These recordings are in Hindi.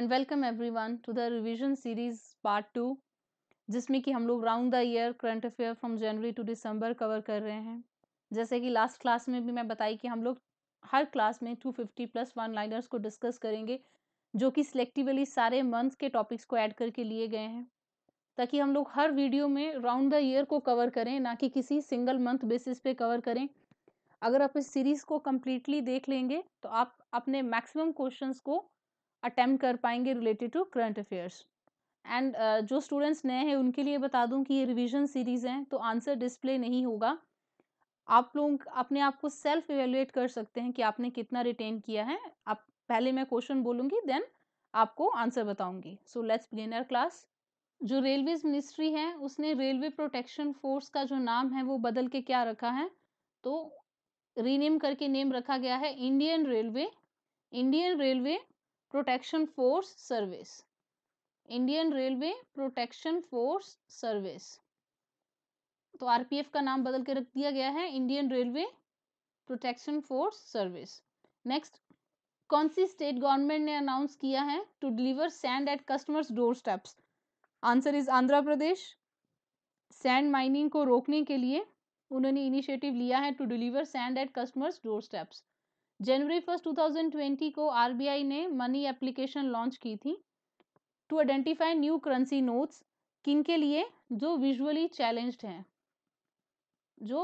And welcome every one to the revision series part two जिसमें कि हम लोग round the year current affair from January to December cover कर रहे हैं जैसे कि लास्ट क्लास में भी मैं बताई कि हम लोग हर क्लास में two fifty plus one liners को डिस्कस करेंगे जो कि सिलेक्टिवली सारे मंथ के टॉपिक्स को ऐड करके लिए गए हैं ताकि हम लोग हर वीडियो में राउंड द ईयर को कवर करें ना कि किसी सिंगल मंथ बेसिस पे कवर करें अगर आप इस सीरीज़ को कम्प्लीटली देख लेंगे तो आप अपने मैक्सिमम क्वेश्चंस को अटैम्प्ट कर पाएंगे related to current affairs and जो स्टूडेंट्स नए हैं उनके लिए बता दूं कि ये रिवीजन सीरीज़ हैं तो आंसर डिस्प्ले नहीं होगा आप लोग अपने आप को सेल्फ एवेलुएट कर सकते हैं कि आपने कितना रिटेन किया है आप पहले मैं क्वेश्चन बोलूँगी देन आपको आंसर बताऊँगी so let's begin our class जो रेलवेज मिनिस्ट्री है उसने रेलवे प्रोटेक्शन फोर्स का जो नाम है वो बदल के क्या रखा है तो रीनेम करके नेम रखा गया है Indian railway Indian railway protection force service Indian railway protection force service तो आरपीएफ का नाम बदल के रख दिया गया है Indian railway protection force service next कौन सी स्टेट गवर्नमेंट ने अनाउंस किया है to deliver sand at customers doorsteps answer is Andhra Pradesh sand mining को रोकने के लिए उन्होंने इनिशिएटिव लिया है to deliver sand at customers doorsteps January first 2020 को आरबीआई ने मनी एप्लीकेशन लॉन्च की थी to identify new currency notes किन के लिए जो विजुअली चैलेंज्ड हैं जो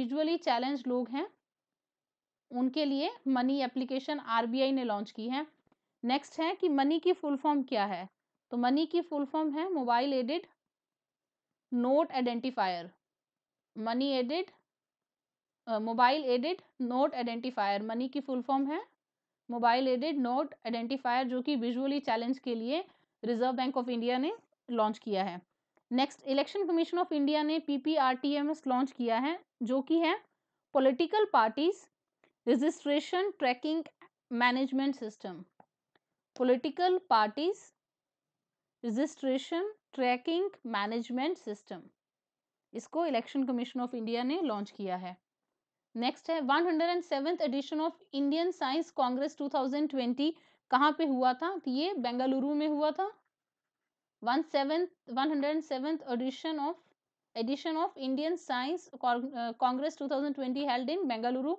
विजुअली चैलेंज लोग हैं उनके लिए मनी एप्लीकेशन आरबीआई ने लॉन्च की है नेक्स्ट है कि मनी की फुल फॉर्म क्या है तो मनी की फुल फॉर्म है mobile aided note identifier MANI aided mobile aided note identifier MANI की फुल फॉर्म है मोबाइल एडेड नोट आइडेंटिफायर जो कि विजुअली चैलेंज के लिए रिजर्व बैंक ऑफ इंडिया ने लॉन्च किया है next election commission of India ने P P R T M S launch किया है जो कि है political parties registration tracking management system political parties registration tracking management system इसको इलेक्शन कमीशन ऑफ इंडिया ने लॉन्च किया है नेक्स्ट है one hundred and seventh edition of Indian science congress two thousand twenty कहाँ पर हुआ था तो ये बेंगलुरु में हुआ था one seventh one hundred and seventh edition of edition of Indian science congress two thousand twenty held in Bengaluru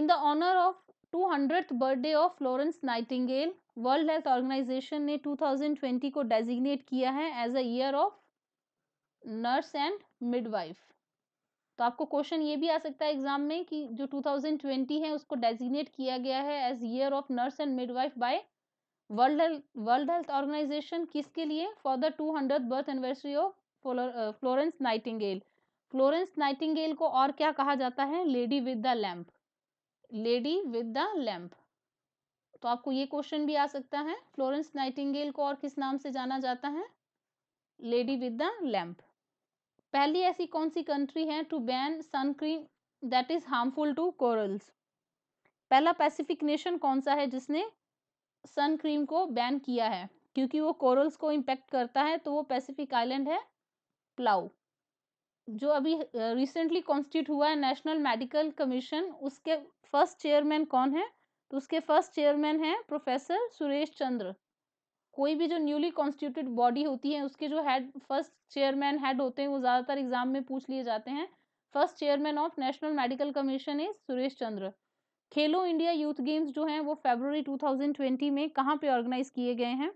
in the honour of two hundred birthday of Florence Nightingale world health organization ने टू थाउजेंड ट्वेंटी को डेजिग्नेट किया है as a year of nurse and midwife तो आपको क्वेश्चन ये भी आ सकता है एग्जाम में कि जो 2020 है उसको डेजिग्नेट किया गया है as year of nurse and midwife by world world health organization किसके लिए for the two hundred birth anniversary of Florence Nightingale Florence Nightingale को और क्या कहा जाता है lady with the lamp lady with the lamp तो आपको ये क्वेश्चन भी आ सकता है फ्लोरेंस नाइटिंगेल को और किस नाम से जाना जाता है लेडी विद द लैम्प पहली ऐसी कौन सी कंट्री है to ban sunscreen that is harmful to corals पहला पैसिफिक नेशन कौन सा है जिसने सन क्रीम को बैन किया है क्योंकि वो कोरल्स को इम्पेक्ट करता है तो वो पैसिफिक आइलैंड है प्लाउ जो अभी रिसेंटली कॉन्स्टिट्यूट हुआ है नेशनल मेडिकल कमीशन उसके फर्स्ट चेयरमैन कौन है तो उसके फर्स्ट चेयरमैन हैं प्रोफेसर सुरेश चंद्र कोई भी जो न्यूली कॉन्स्टिट्यूटेड बॉडी होती है उसके जो हेड फर्स्ट चेयरमैन हेड होते हैं वो ज़्यादातर एग्जाम में पूछ लिए जाते हैं first chairman of national medical commission is Suresh Chandra Khelo India youth games जो हैं वो फेबररी 2020 में कहाँ पे ऑर्गेनाइज किए गए हैं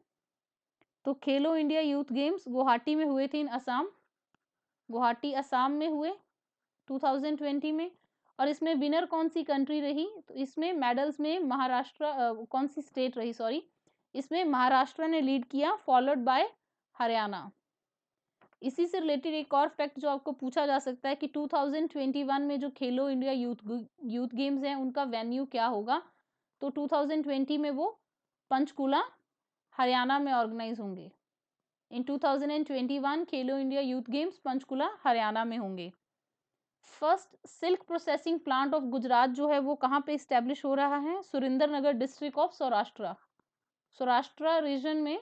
तो खेलो इंडिया यूथ गेम्स गुवाहाटी में हुए थे इन असम गुवाहाटी असम में हुए 2020 में और इसमें विनर कौन सी कंट्री रही तो इसमें मेडल्स में महाराष्ट्र कौन सी स्टेट रही सॉरी इसमें महाराष्ट्र ने लीड किया फॉलोड बाय हरियाणा इसी से रिलेटेड एक और फैक्ट जो आपको पूछा जा सकता है कि 2021 में जो खेलो इंडिया यूथ यूथ गेम्स हैं उनका वेन्यू क्या होगा तो 2020 में वो पंचकूला हरियाणा में ऑर्गेनाइज होंगे in 2021 Khelo India youth games Panchkula Haryana में होंगे first silk processing plant of Gujarat जो है वो कहाँ पे इस्टेब्लिश हो रहा है Surendranagar district of Saurashtra Saurashtra region में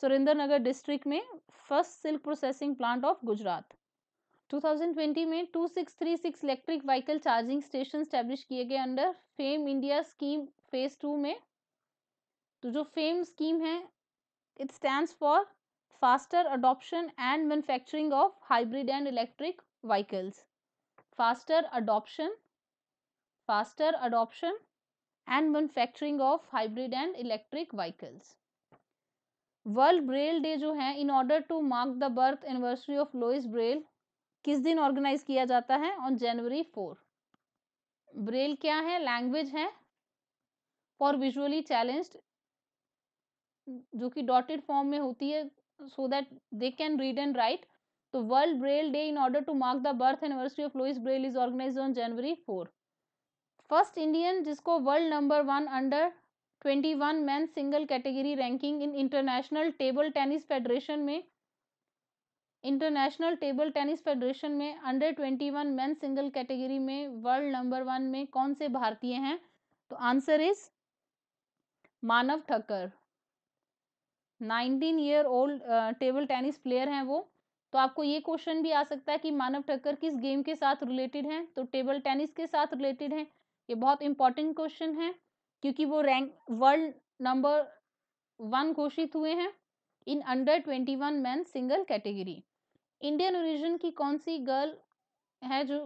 सुरेंद्र नगर डिस्ट्रिक्ट में first silk processing plant of Gujarat 2020 में 2636 electric vehicle charging station establish किए गए under FAME India scheme phase two में तो जो फेम स्कीम है it stand for faster adoption and manufacturing of hybrid and electric vehicles faster adoption faster adoption and manufacturing of hybrid and electric vehicles. World Braille day जो है in order to mark the birth anniversary of Louis Braille किस दिन ऑर्गेनाइज किया जाता है on January 4 braille kya hai language hai for visually challenged जो कि डॉटेड फॉर्म में होती है so that they can read and write तो world Braille day in order to mark the birth anniversary of Louis Braille is organized on January four first Indian जिसको world number one under twenty one man single category ranking in international table tennis federation में इंटरनेशनल टेबल टेनिस फेडरेशन में under twenty one man single category में वर्ल्ड नंबर वन में कौन से भारतीय हैं तो answer is Manav Thakkar nineteen year old table tennis player हैं वो तो आपको ये क्वेश्चन भी आ सकता है कि मानव ठक्कर किस गेम के साथ रिलेटेड हैं तो टेबल टेनिस के साथ रिलेटेड हैं ये बहुत इंपॉर्टेंट क्वेश्चन है क्योंकि वो रैंक वर्ल्ड नंबर वन घोषित हुए हैं in under twenty one man single category Indian origin की कौन सी गर्ल है जो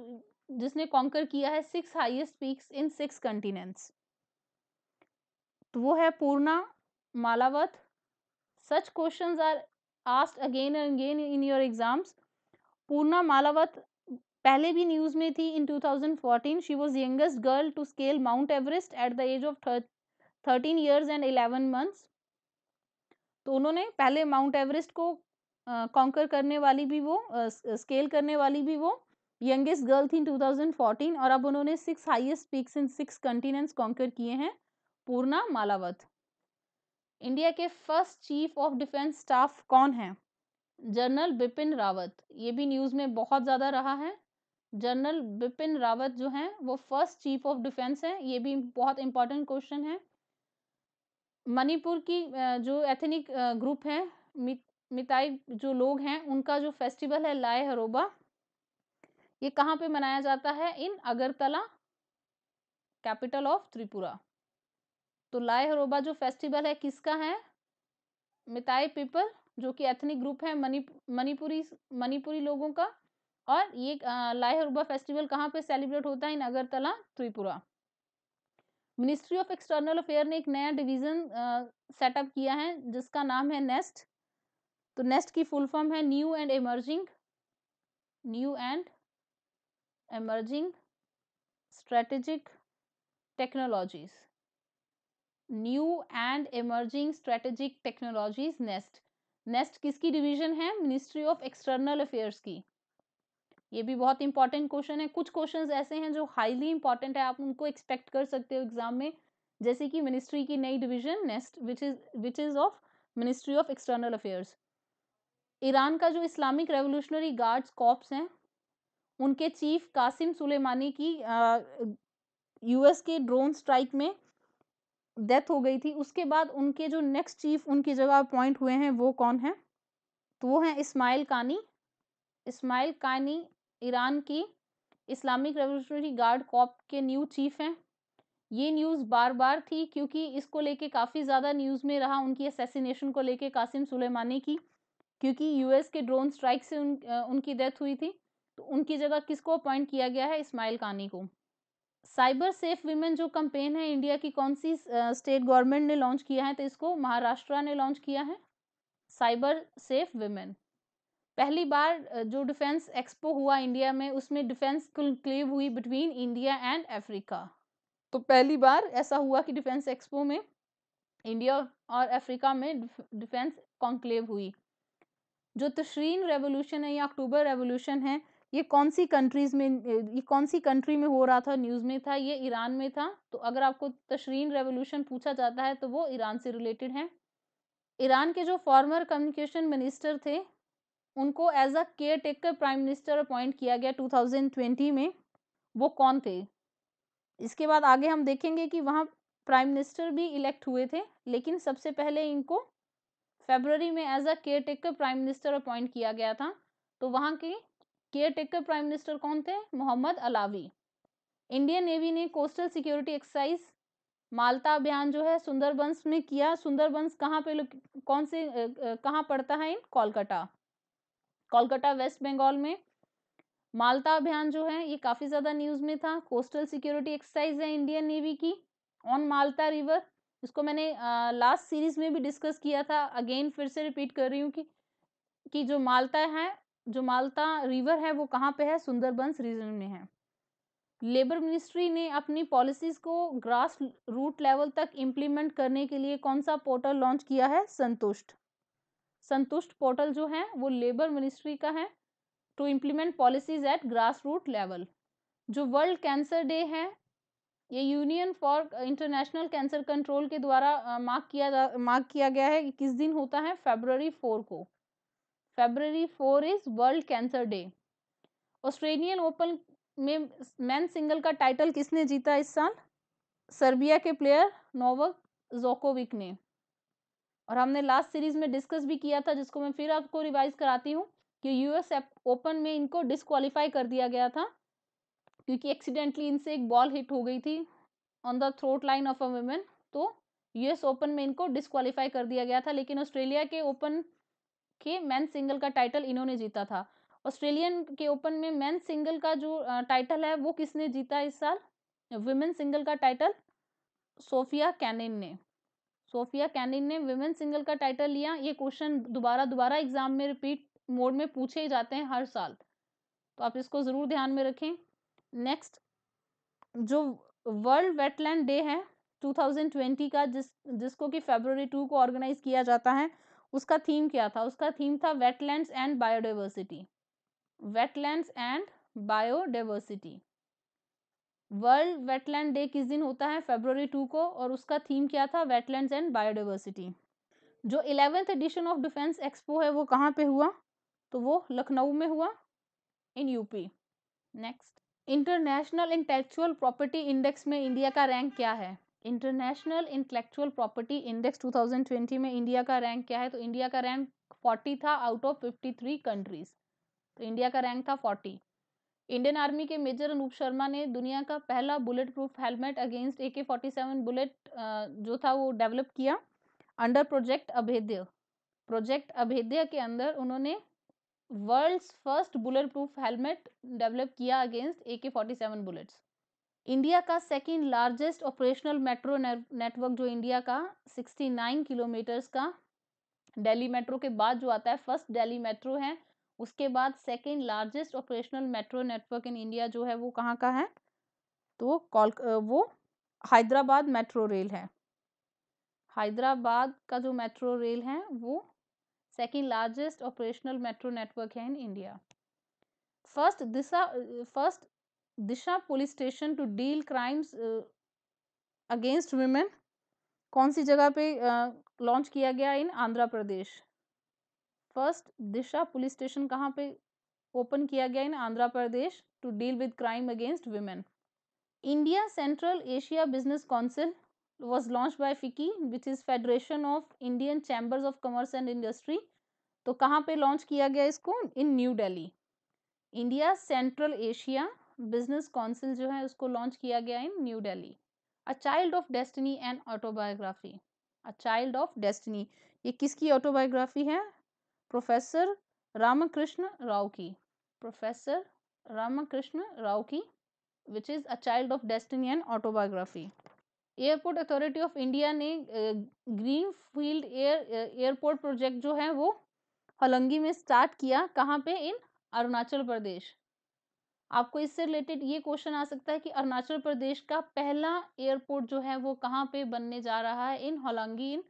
जिसने कॉन्कर किया है six highest peaks in six continents तो वो है Purna Malavath such questions are asked again and again in your exams Purna Malavath पहले भी न्यूज में थी in 2014 she was youngest girl to scale Mount Everest at the age of thirteen years and eleven months तो उन्होंने पहले माउंट एवरेस्ट को कॉन्कर uh, करने वाली भी वो स्केल uh, करने वाली भी वो यंगेस्ट गर्ल थी इन 2014 और अब उन्होंने six highest peaks in six continents conquer किए हैं पूर्णा मालावत इंडिया के first chief of defence staff कौन है जनरल बिपिन रावत ये भी न्यूज़ में बहुत ज़्यादा रहा है जनरल बिपिन रावत जो हैं वो फर्स्ट चीफ ऑफ डिफेंस हैं ये भी बहुत इंपॉर्टेंट क्वेश्चन है मणिपुर की जो एथनिक ग्रुप हैं मिताई जो लोग हैं उनका जो फेस्टिवल है लाए हरोबा ये कहाँ पे मनाया जाता है in Agartala capital of Tripura तो लाए हरोबा जो फेस्टिवल है किसका है मिताई पीपल जो कि एथनिक ग्रुप है मणिपुरी मणिपुरी लोगों का और ये लाह फेस्टिवल कहाँ पे सेलिब्रेट होता है in Agartala Tripura ministry of external affair ने एक नया डिवीजन सेटअप किया है जिसका नाम है नेस्ट तो नेस्ट की फुल फॉर्म है new and emerging new and emerging strategic technologies new and emerging strategic technologies NEST NEST किसकी डिवीजन है मिनिस्ट्री ऑफ एक्सटर्नल अफेयर्स की ये भी बहुत इंपॉर्टेंट क्वेश्चन है कुछ क्वेश्चंस ऐसे हैं जो हाईली इंपॉर्टेंट है आप उनको एक्सपेक्ट कर सकते हो एग्जाम में जैसे कि मिनिस्ट्री की नई division next which is which is of ministry of external affairs Iran का जो इस्लामिक रेवोल्यूशनरी गार्ड्स कॉप्स हैं उनके चीफ कासिम सुलेमानी की यूएस के ड्रोन स्ट्राइक में डेथ हो गई थी उसके बाद उनके जो नेक्स्ट चीफ उनकी जगह अपॉइंट हुए हैं वो कौन है तो वो हैं इस्माइल कानी इस्माइल कानी ईरान की इस्लामिक रेवोल्यूशनरी गार्ड कॉप के न्यू चीफ हैं ये न्यूज़ बार बार थी क्योंकि इसको लेके काफ़ी ज़्यादा न्यूज़ में रहा उनकी असेसिनेशन को लेके कासिम सुलेमानी की क्योंकि यूएस के ड्रोन स्ट्राइक से उन आ, उनकी डेथ हुई थी तो उनकी जगह किसको अपॉइंट किया गया है इस्माइल कानी को साइबर सेफ वीमेन जो कंपेन है इंडिया की कौन सी स्टेट गवर्नमेंट ने लॉन्च किया है तो इसको महाराष्ट्र ने लॉन्च किया है साइबर सेफ वीमेन पहली बार जो डिफेंस एक्सपो हुआ इंडिया में उसमें डिफेंस क्लेव हुई बिटवीन इंडिया एंड अफ्रीका तो पहली बार ऐसा हुआ कि डिफेंस एक्सपो में इंडिया और अफ्रीका में डिफेंस कॉन्क्लेव हुई जो तशरीन रेवोल्यूशन है या अक्टूबर रेवोल्यूशन है ये कौन सी कंट्रीज में ये कौन सी कंट्री में हो रहा था न्यूज़ में था ये ईरान में था तो अगर आपको तशरीन रेवोल्यूशन पूछा जाता है तो वो ईरान से रिलेटेड है ईरान के जो फॉर्मर कम्युनिकेशन मिनिस्टर थे उनको as a caretaker prime minister appoint किया गया 2020 में वो कौन थे इसके बाद आगे हम देखेंगे कि वहाँ प्राइम मिनिस्टर भी इलेक्ट हुए थे लेकिन सबसे पहले इनको फेबररी में as a caretaker prime minister appoint किया गया था तो वहाँ के केयर टेकर प्राइम मिनिस्टर कौन थे मोहम्मद अलावी इंडियन नेवी ने कोस्टल सिक्योरिटी एक्सरसाइज मालता अभियान जो है सुंदरबंस में किया सुंदरबंस कहाँ पे कौन से कहाँ पड़ता है इन कोलकाता कोलकाता वेस्ट बंगाल में मालता अभियान जो है ये काफ़ी ज़्यादा न्यूज़ में था कोस्टल सिक्योरिटी एक्सरसाइज है इंडियन नेवी की ऑन मालता रिवर इसको मैंने लास्ट सीरीज में भी डिस्कस किया था अगेन फिर से रिपीट कर रही हूँ कि कि जो मालता है जो मालता रिवर है वो कहाँ पे है सुंदरबंस रीजन में है लेबर मिनिस्ट्री ने अपनी पॉलिसीज को ग्रास रूट लेवल तक इम्प्लीमेंट करने के लिए कौन सा पोर्टल लॉन्च किया है संतुष्ट संतुष्ट पोर्टल जो है वो लेबर मिनिस्ट्री का है to implement policies at grass root level जो वर्ल्ड कैंसर डे है ये union for international cancer control के द्वारा मार्क किया जा मार्क किया गया है कि किस दिन होता है फेबररी फोर को February four is world cancer day Australian Open में मैन सिंगल का टाइटल किसने जीता इस साल सर्बिया के प्लेयर नोवक जोकोविक ने और हमने लास्ट सीरीज में डिस्कस भी किया था जिसको मैं फिर आपको रिवाइज कराती हूँ कि यूएस ओपन में इनको डिसक्वालीफाई कर दिया गया था क्योंकि एक्सीडेंटली इनसे एक बॉल हिट हो गई थी on the throat line of a women तो यूएस ओपन में इनको डिसक्वालीफाई कर दिया गया था लेकिन ऑस्ट्रेलिया के ओपन के मैन सिंगल का टाइटल इन्होंने जीता था ऑस्ट्रेलियन के ओपन में मैन सिंगल का जो टाइटल है वो किसने जीता इस साल वुमेन सिंगल का टाइटल सोफिया कैनिन ने सोफिया कैनिन ने विमेन सिंगल का टाइटल लिया ये क्वेश्चन दोबारा दोबारा एग्जाम में रिपीट मोड में पूछे ही जाते हैं हर साल तो आप इसको ज़रूर ध्यान में रखें नेक्स्ट जो वर्ल्ड वेटलैंड डे है 2020 का जिस जिसको कि फेबररी टू को ऑर्गेनाइज किया जाता है उसका थीम क्या था उसका थीम था wetlands and biodiversity wetlands and biodiversity world wetland day किस दिन होता है फेब्रवरी टू को और उसका थीम क्या था वेटलैंड एंड बायोडाइवर्सिटी जो eleventh edition of defence expo है वो कहाँ पे हुआ तो वो लखनऊ में हुआ in UP next international intellectual property index में इंडिया का रैंक क्या है इंटरनेशनल इंटेलेक्चुअल प्रॉपर्टी इंडेक्स 2020 में इंडिया का रैंक क्या है तो इंडिया का रैंक 40 था आउट ऑफ 53 कंट्रीज तो इंडिया का रैंक था फोर्टी इंडियन आर्मी के मेजर अनूप शर्मा ने दुनिया का पहला bullet proof helmet against A K forty seven bullet जो था वो डेवलप किया अंडर प्रोजेक्ट अभेद्य प्रोजेक्ट अभेद्य के अंदर उन्होंने world's first bullet proof helmet develop किया against A K forty seven bullets India का second largest operational metro network जो इंडिया का सिक्सटी नाइन किलोमीटर्स का दिल्ली मेट्रो के बाद जो आता है फर्स्ट दिल्ली मेट्रो है उसके बाद second largest operational metro network in India जो है वो कहाँ का है तो कॉल वो हैदराबाद मेट्रो रेल है हैदराबाद का जो मेट्रो रेल है वो second largest operational metro network है in India first Disha first Disha police station to deal crimes against women कौन सी जगह पे लॉन्च uh, किया गया in Andhra Pradesh first Disha police station कहाँ पे ओपन किया गया in Andhra Pradesh to deal with crime against women India central Asia business council was launch by FICCI which is federation of Indian chambers of commerce and industry तो कहाँ पे लॉन्च किया गया इसको in new Delhi India central Asia business council जो है उसको लॉन्च किया गया in new Delhi a child of destiny and autobiography a child of destiny ये किसकी ऑटोबायोग्राफी है प्रोफेसर रामकृष्ण राव की प्रोफेसर रामकृष्ण राव की which is a child of destiny and autobiography airport authority of India ने green field air airport project जो है वो होलंगी में स्टार्ट किया कहाँ पे इन अरुणाचल प्रदेश आपको इससे रिलेटेड ये क्वेश्चन आ सकता है कि अरुणाचल प्रदेश का पहला एयरपोर्ट जो है वो कहाँ पे बनने जा रहा है इन होलंगी इन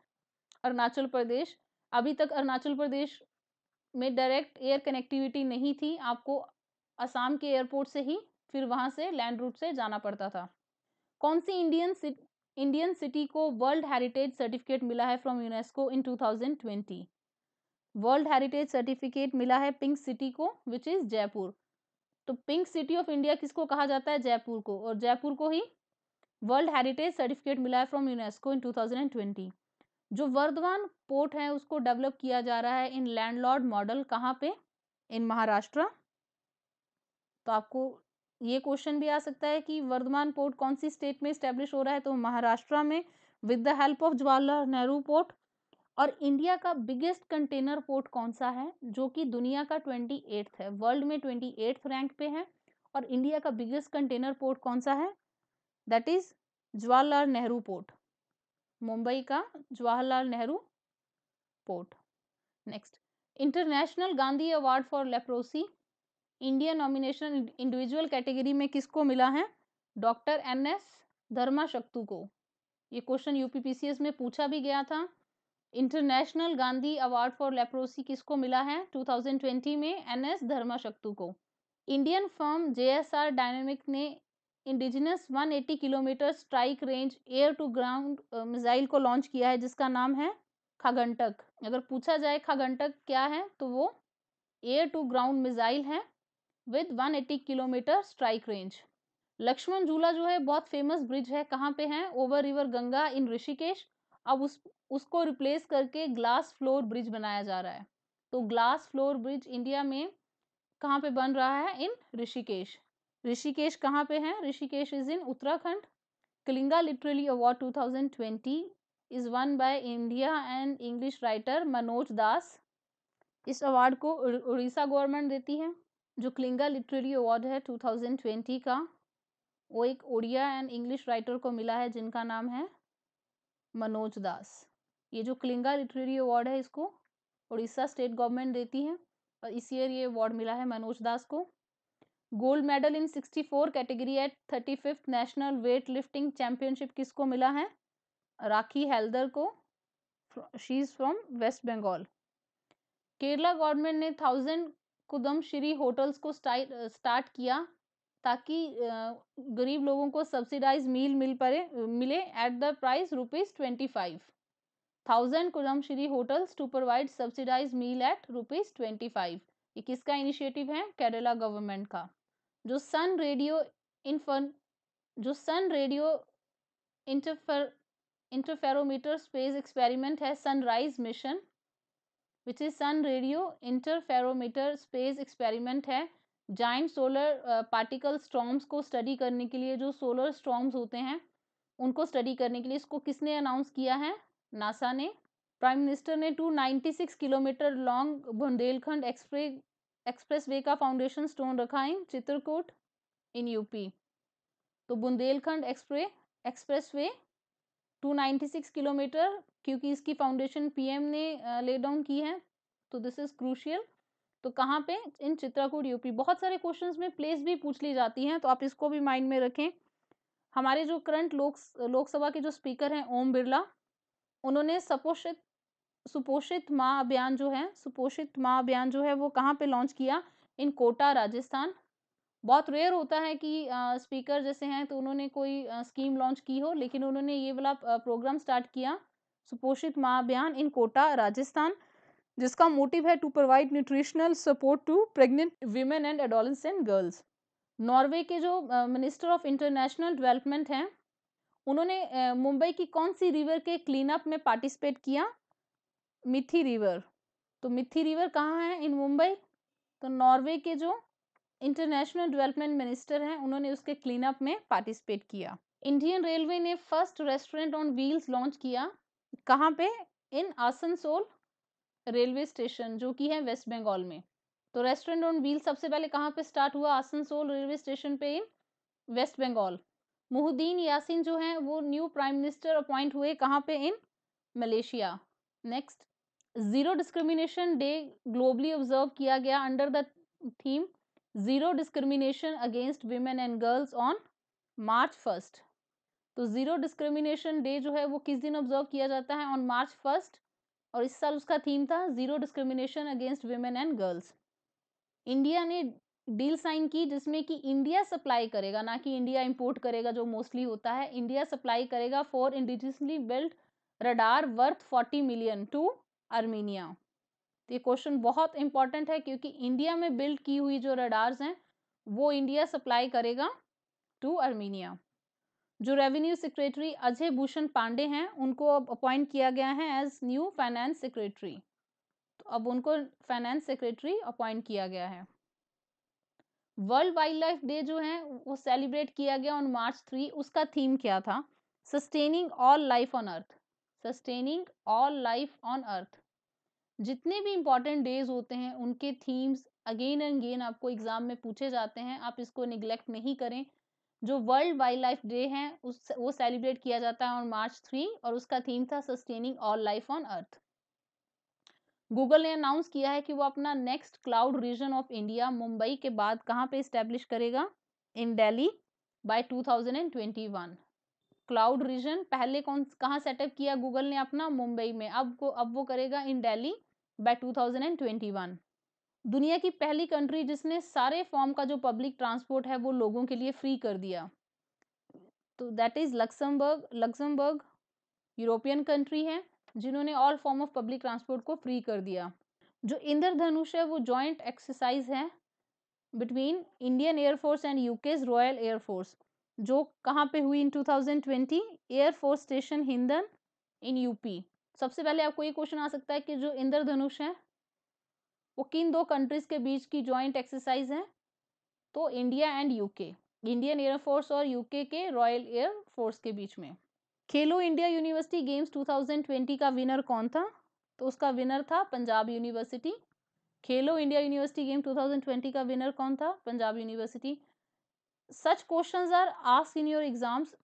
अरुणाचल प्रदेश अभी तक अरुणाचल प्रदेश में डायरेक्ट एयर कनेक्टिविटी नहीं थी आपको असम के एयरपोर्ट से ही फिर वहाँ से लैंड रूट से जाना पड़ता था कौन सी इंडियन इंडियन सिटी को वर्ल्ड हेरिटेज सर्टिफिकेट मिला है from UNESCO in 2020 world heritage certificate मिला है पिंक सिटी को विच इज़ जयपुर तो पिंक सिटी ऑफ इंडिया किसको कहा जाता है जयपुर को और जयपुर को ही वर्ल्ड हेरिटेज सर्टिफिकेट मिला है फ्रॉम यूनेस्को इन टू जो वर्धमान पोर्ट है उसको डेवलप किया जा रहा है इन लैंडलॉर्ड मॉडल कहाँ पे इन महाराष्ट्र तो आपको ये क्वेश्चन भी आ सकता है कि वर्धमान पोर्ट कौन सी स्टेट में स्टेब्लिश हो रहा है तो महाराष्ट्र में with the help of Jawaharlal Nehru port और इंडिया का बिगेस्ट कंटेनर पोर्ट कौन सा है जो कि दुनिया का ट्वेंटी एट्थ है वर्ल्ड में ट्वेंटी एट्थ रैंक पे है और इंडिया का बिगेस्ट कंटेनर पोर्ट कौन सा है that is Jawaharlal Nehru port Mumbai का Jawaharlal Nehru port next international Gandhi award for leprosy India nomination individual category में किसको मिला है doctor N S Dharma Shaktu को ये क्वेश्चन यूपीपीसीएस में पूछा भी गया था international Gandhi award for leprosy किसको मिला है 2020 में एन एस धर्मा शक्तु को Indian firm J S R dynamic ने indigenous 180 kilometre strike range air to ground missile को लॉन्च किया है जिसका नाम है खागंटक अगर पूछा जाए खागंटक क्या है तो वो एयर टू ग्राउंड मिसाइल है with 180 kilometre strike range Lakshman Jhula जो है बहुत फेमस ब्रिज है कहाँ पे है over river Ganga in Rishikesh अब उस उसको रिप्लेस करके ग्लास फ्लोर ब्रिज बनाया जा रहा है तो ग्लास फ्लोर ब्रिज इंडिया में कहाँ पे बन रहा है इन ऋषिकेश ऋषिकेश कहाँ पे है Rishikesh is in Uttarakhand Kalinga literary award 2020 is won by India and English writer Manoj Das इस अवार्ड को उड़ीसा गवर्नमेंट देती है जो कलिंगा लिटरेरी अवार्ड है 2020 का वो एक उड़िया एंड इंग्लिश राइटर को मिला है जिनका नाम है मनोज दास ये जो कलिंगा लिटरेरी अवार्ड है इसको उड़ीसा स्टेट गवर्नमेंट देती है और इस ईयर ये अवार्ड मिला है मनोज दास को gold medal in 64 category at thirty fifth national weight lifting championship किसको मिला है राखी हेल्दर को she is from west Bengal Kerala government ने थाउजेंड कुदम श्री होटल्स को स्टार्ट किया ताकि गरीब लोगों को सब्सिडाइज मील मिल पड़े मिले at the price rupees twenty five thousand Kudumbashree hotels to provide subsidize meal at rupees twenty five ये किसका इनिशिएटिव है केरला गवर्नमेंट का जो सन रेडियो इन्फर जो सन रेडियो इंटरफर इंटरफेरोमीटर स्पेस एक्सपेरिमेंट है sunrise mission which is sun radio interferometer space experiment है जाइंट सोलर पार्टिकल स्ट्रॉम्स को स्टडी करने के लिए जो सोलर स्ट्रॉम्स होते हैं उनको स्टडी करने के लिए इसको किसने अनाउंस किया है नासा ने प्राइम मिनिस्टर ने two six kilometre long Bundelkhand एक्सप्रे एक्सप्रेस वे का फाउंडेशन स्टोन रखा है चित्रकूट इन यूपी तो बुंदेलखंड एक्सप्रे expressway two ninety six kilometre क्योंकि इसकी फाउंडेशन पीएम ने ले डाउन की है तो दिस इज़ क्रूशियल तो कहाँ पे इन चित्रकूट यूपी बहुत सारे क्वेश्चंस में प्लेस भी पूछ ली जाती हैं तो आप इसको भी माइंड में रखें हमारे जो करंट लोक लोकसभा के जो स्पीकर हैं ओम बिरला उन्होंने सपोषित सुपोषित माँ अभियान जो है सुपोषित माँ अभियान जो है वो कहाँ पे लॉन्च किया इन कोटा राजस्थान बहुत रेयर होता है कि स्पीकर जैसे हैं तो उन्होंने कोई स्कीम लॉन्च की हो लेकिन उन्होंने ये वाला प्रोग्राम स्टार्ट किया सुपोषित माँ अभियान इन कोटा राजस्थान जिसका मोटिव है to provide nutritional support to pregnant women and and girls Norway के जो मिनिस्टर ऑफ इंटरनेशनल डेवलपमेंट हैं उन्होंने मुंबई की कौन सी रिवर के क्लीनअप में पार्टिसिपेट किया मिथी रिवर तो मिथी रिवर कहाँ है इन मुंबई तो नॉर्वे के जो इंटरनेशनल डेवलपमेंट मिनिस्टर हैं उन्होंने उसके क्लीन अप में पार्टिसिपेट किया इंडियन रेलवे ने first restaurant on wheels launch किया कहाँ पे इन आसनसोल रेलवे स्टेशन जो कि है वेस्ट बंगाल में तो रेस्टोरेंट ऑन व्हील सबसे पहले कहाँ पे स्टार्ट हुआ आसनसोल रेलवे स्टेशन पे in waste Bengal Muhyiddin Yassin जो हैं वो न्यू प्राइम मिनिस्टर अपॉइंट हुए कहाँ पे in Malaysia next zero discrimination day globally observe किया गया under the theme zero discrimination against women and girls on March first तो जीरो डिस्क्रिमिनेशन डे जो है वो किस दिन ऑब्जर्व किया जाता है ऑन मार्च फर्स्ट और इस साल उसका थीम था zero discrimination against women and girls India ने डील साइन की जिसमें कि इंडिया सप्लाई करेगा ना कि इंडिया इंपोर्ट करेगा जो मोस्टली होता है इंडिया सप्लाई करेगा for indigenously build radar worth forty million to Armenia तो ये क्वेश्चन बहुत इंपॉर्टेंट है क्योंकि इंडिया में बिल्ड की हुई जो रडार्स हैं वो इंडिया सप्लाई करेगा टू आर्मीनिया जो रेवेन्यू सेक्रेटरी अजय भूषण पांडे हैं उनको अब अपॉइंट किया गया है एज न्यू फाइनेंस सेक्रेटरी तो अब उनको फाइनेंस सेक्रेटरी अपॉइंट किया गया है वर्ल्ड वाइल्ड लाइफ डे जो है वो सेलिब्रेट किया गया ऑन मार्च थ्री उसका थीम क्या था sustaining all life on earth sustaining all life on earth जितने भी इम्पॉर्टेंट डेज होते हैं उनके थीम्स अगेन एंड अगेन आपको एग्जाम में पूछे जाते हैं आप इसको निगलेक्ट नहीं करें जो वर्ल्ड वाइल्ड लाइफ डे है उस वो सेलिब्रेट किया जाता है ऑन मार्च थ्री और उसका थीम था sustaining all life on earth Google ने अनाउंस किया है कि वो अपना next cloud region of India Mumbai के बाद कहाँ पे इस्टेब्लिश करेगा in Delhi by 2021 cloud region पहले कौन कहाँ सेटअप किया गूगल ने अपना मुंबई में अब को अब वो करेगा इन दिल्ली बाय 2021 दुनिया की पहली कंट्री जिसने सारे फॉर्म का जो पब्लिक ट्रांसपोर्ट है वो लोगों के लिए फ्री कर दिया तो that is Luxembourg Luxembourg European country है जिन्होंने all form of public transport को फ्री कर दिया जो इंद्रधनुष है वो जॉइंट एक्सरसाइज है between Indian air force and UK's royal air force जो कहाँ पे हुई in 2020 air force station Hindan in UP सबसे पहले आपको ये क्वेश्चन आ सकता है कि जो इंद्रधनुष है वो किन दो कंट्रीज के बीच की ज्वाइंट एक्सरसाइज है तो India and UK Indian air force और यूके के रॉयल एयर फोर्स के बीच में खेलो इंडिया यूनिवर्सिटी गेम्स 2020 का विनर कौन था तो उसका विनर था Punjab university Khelo India university game 2020 का विनर कौन था Punjab university such question are ask in your exams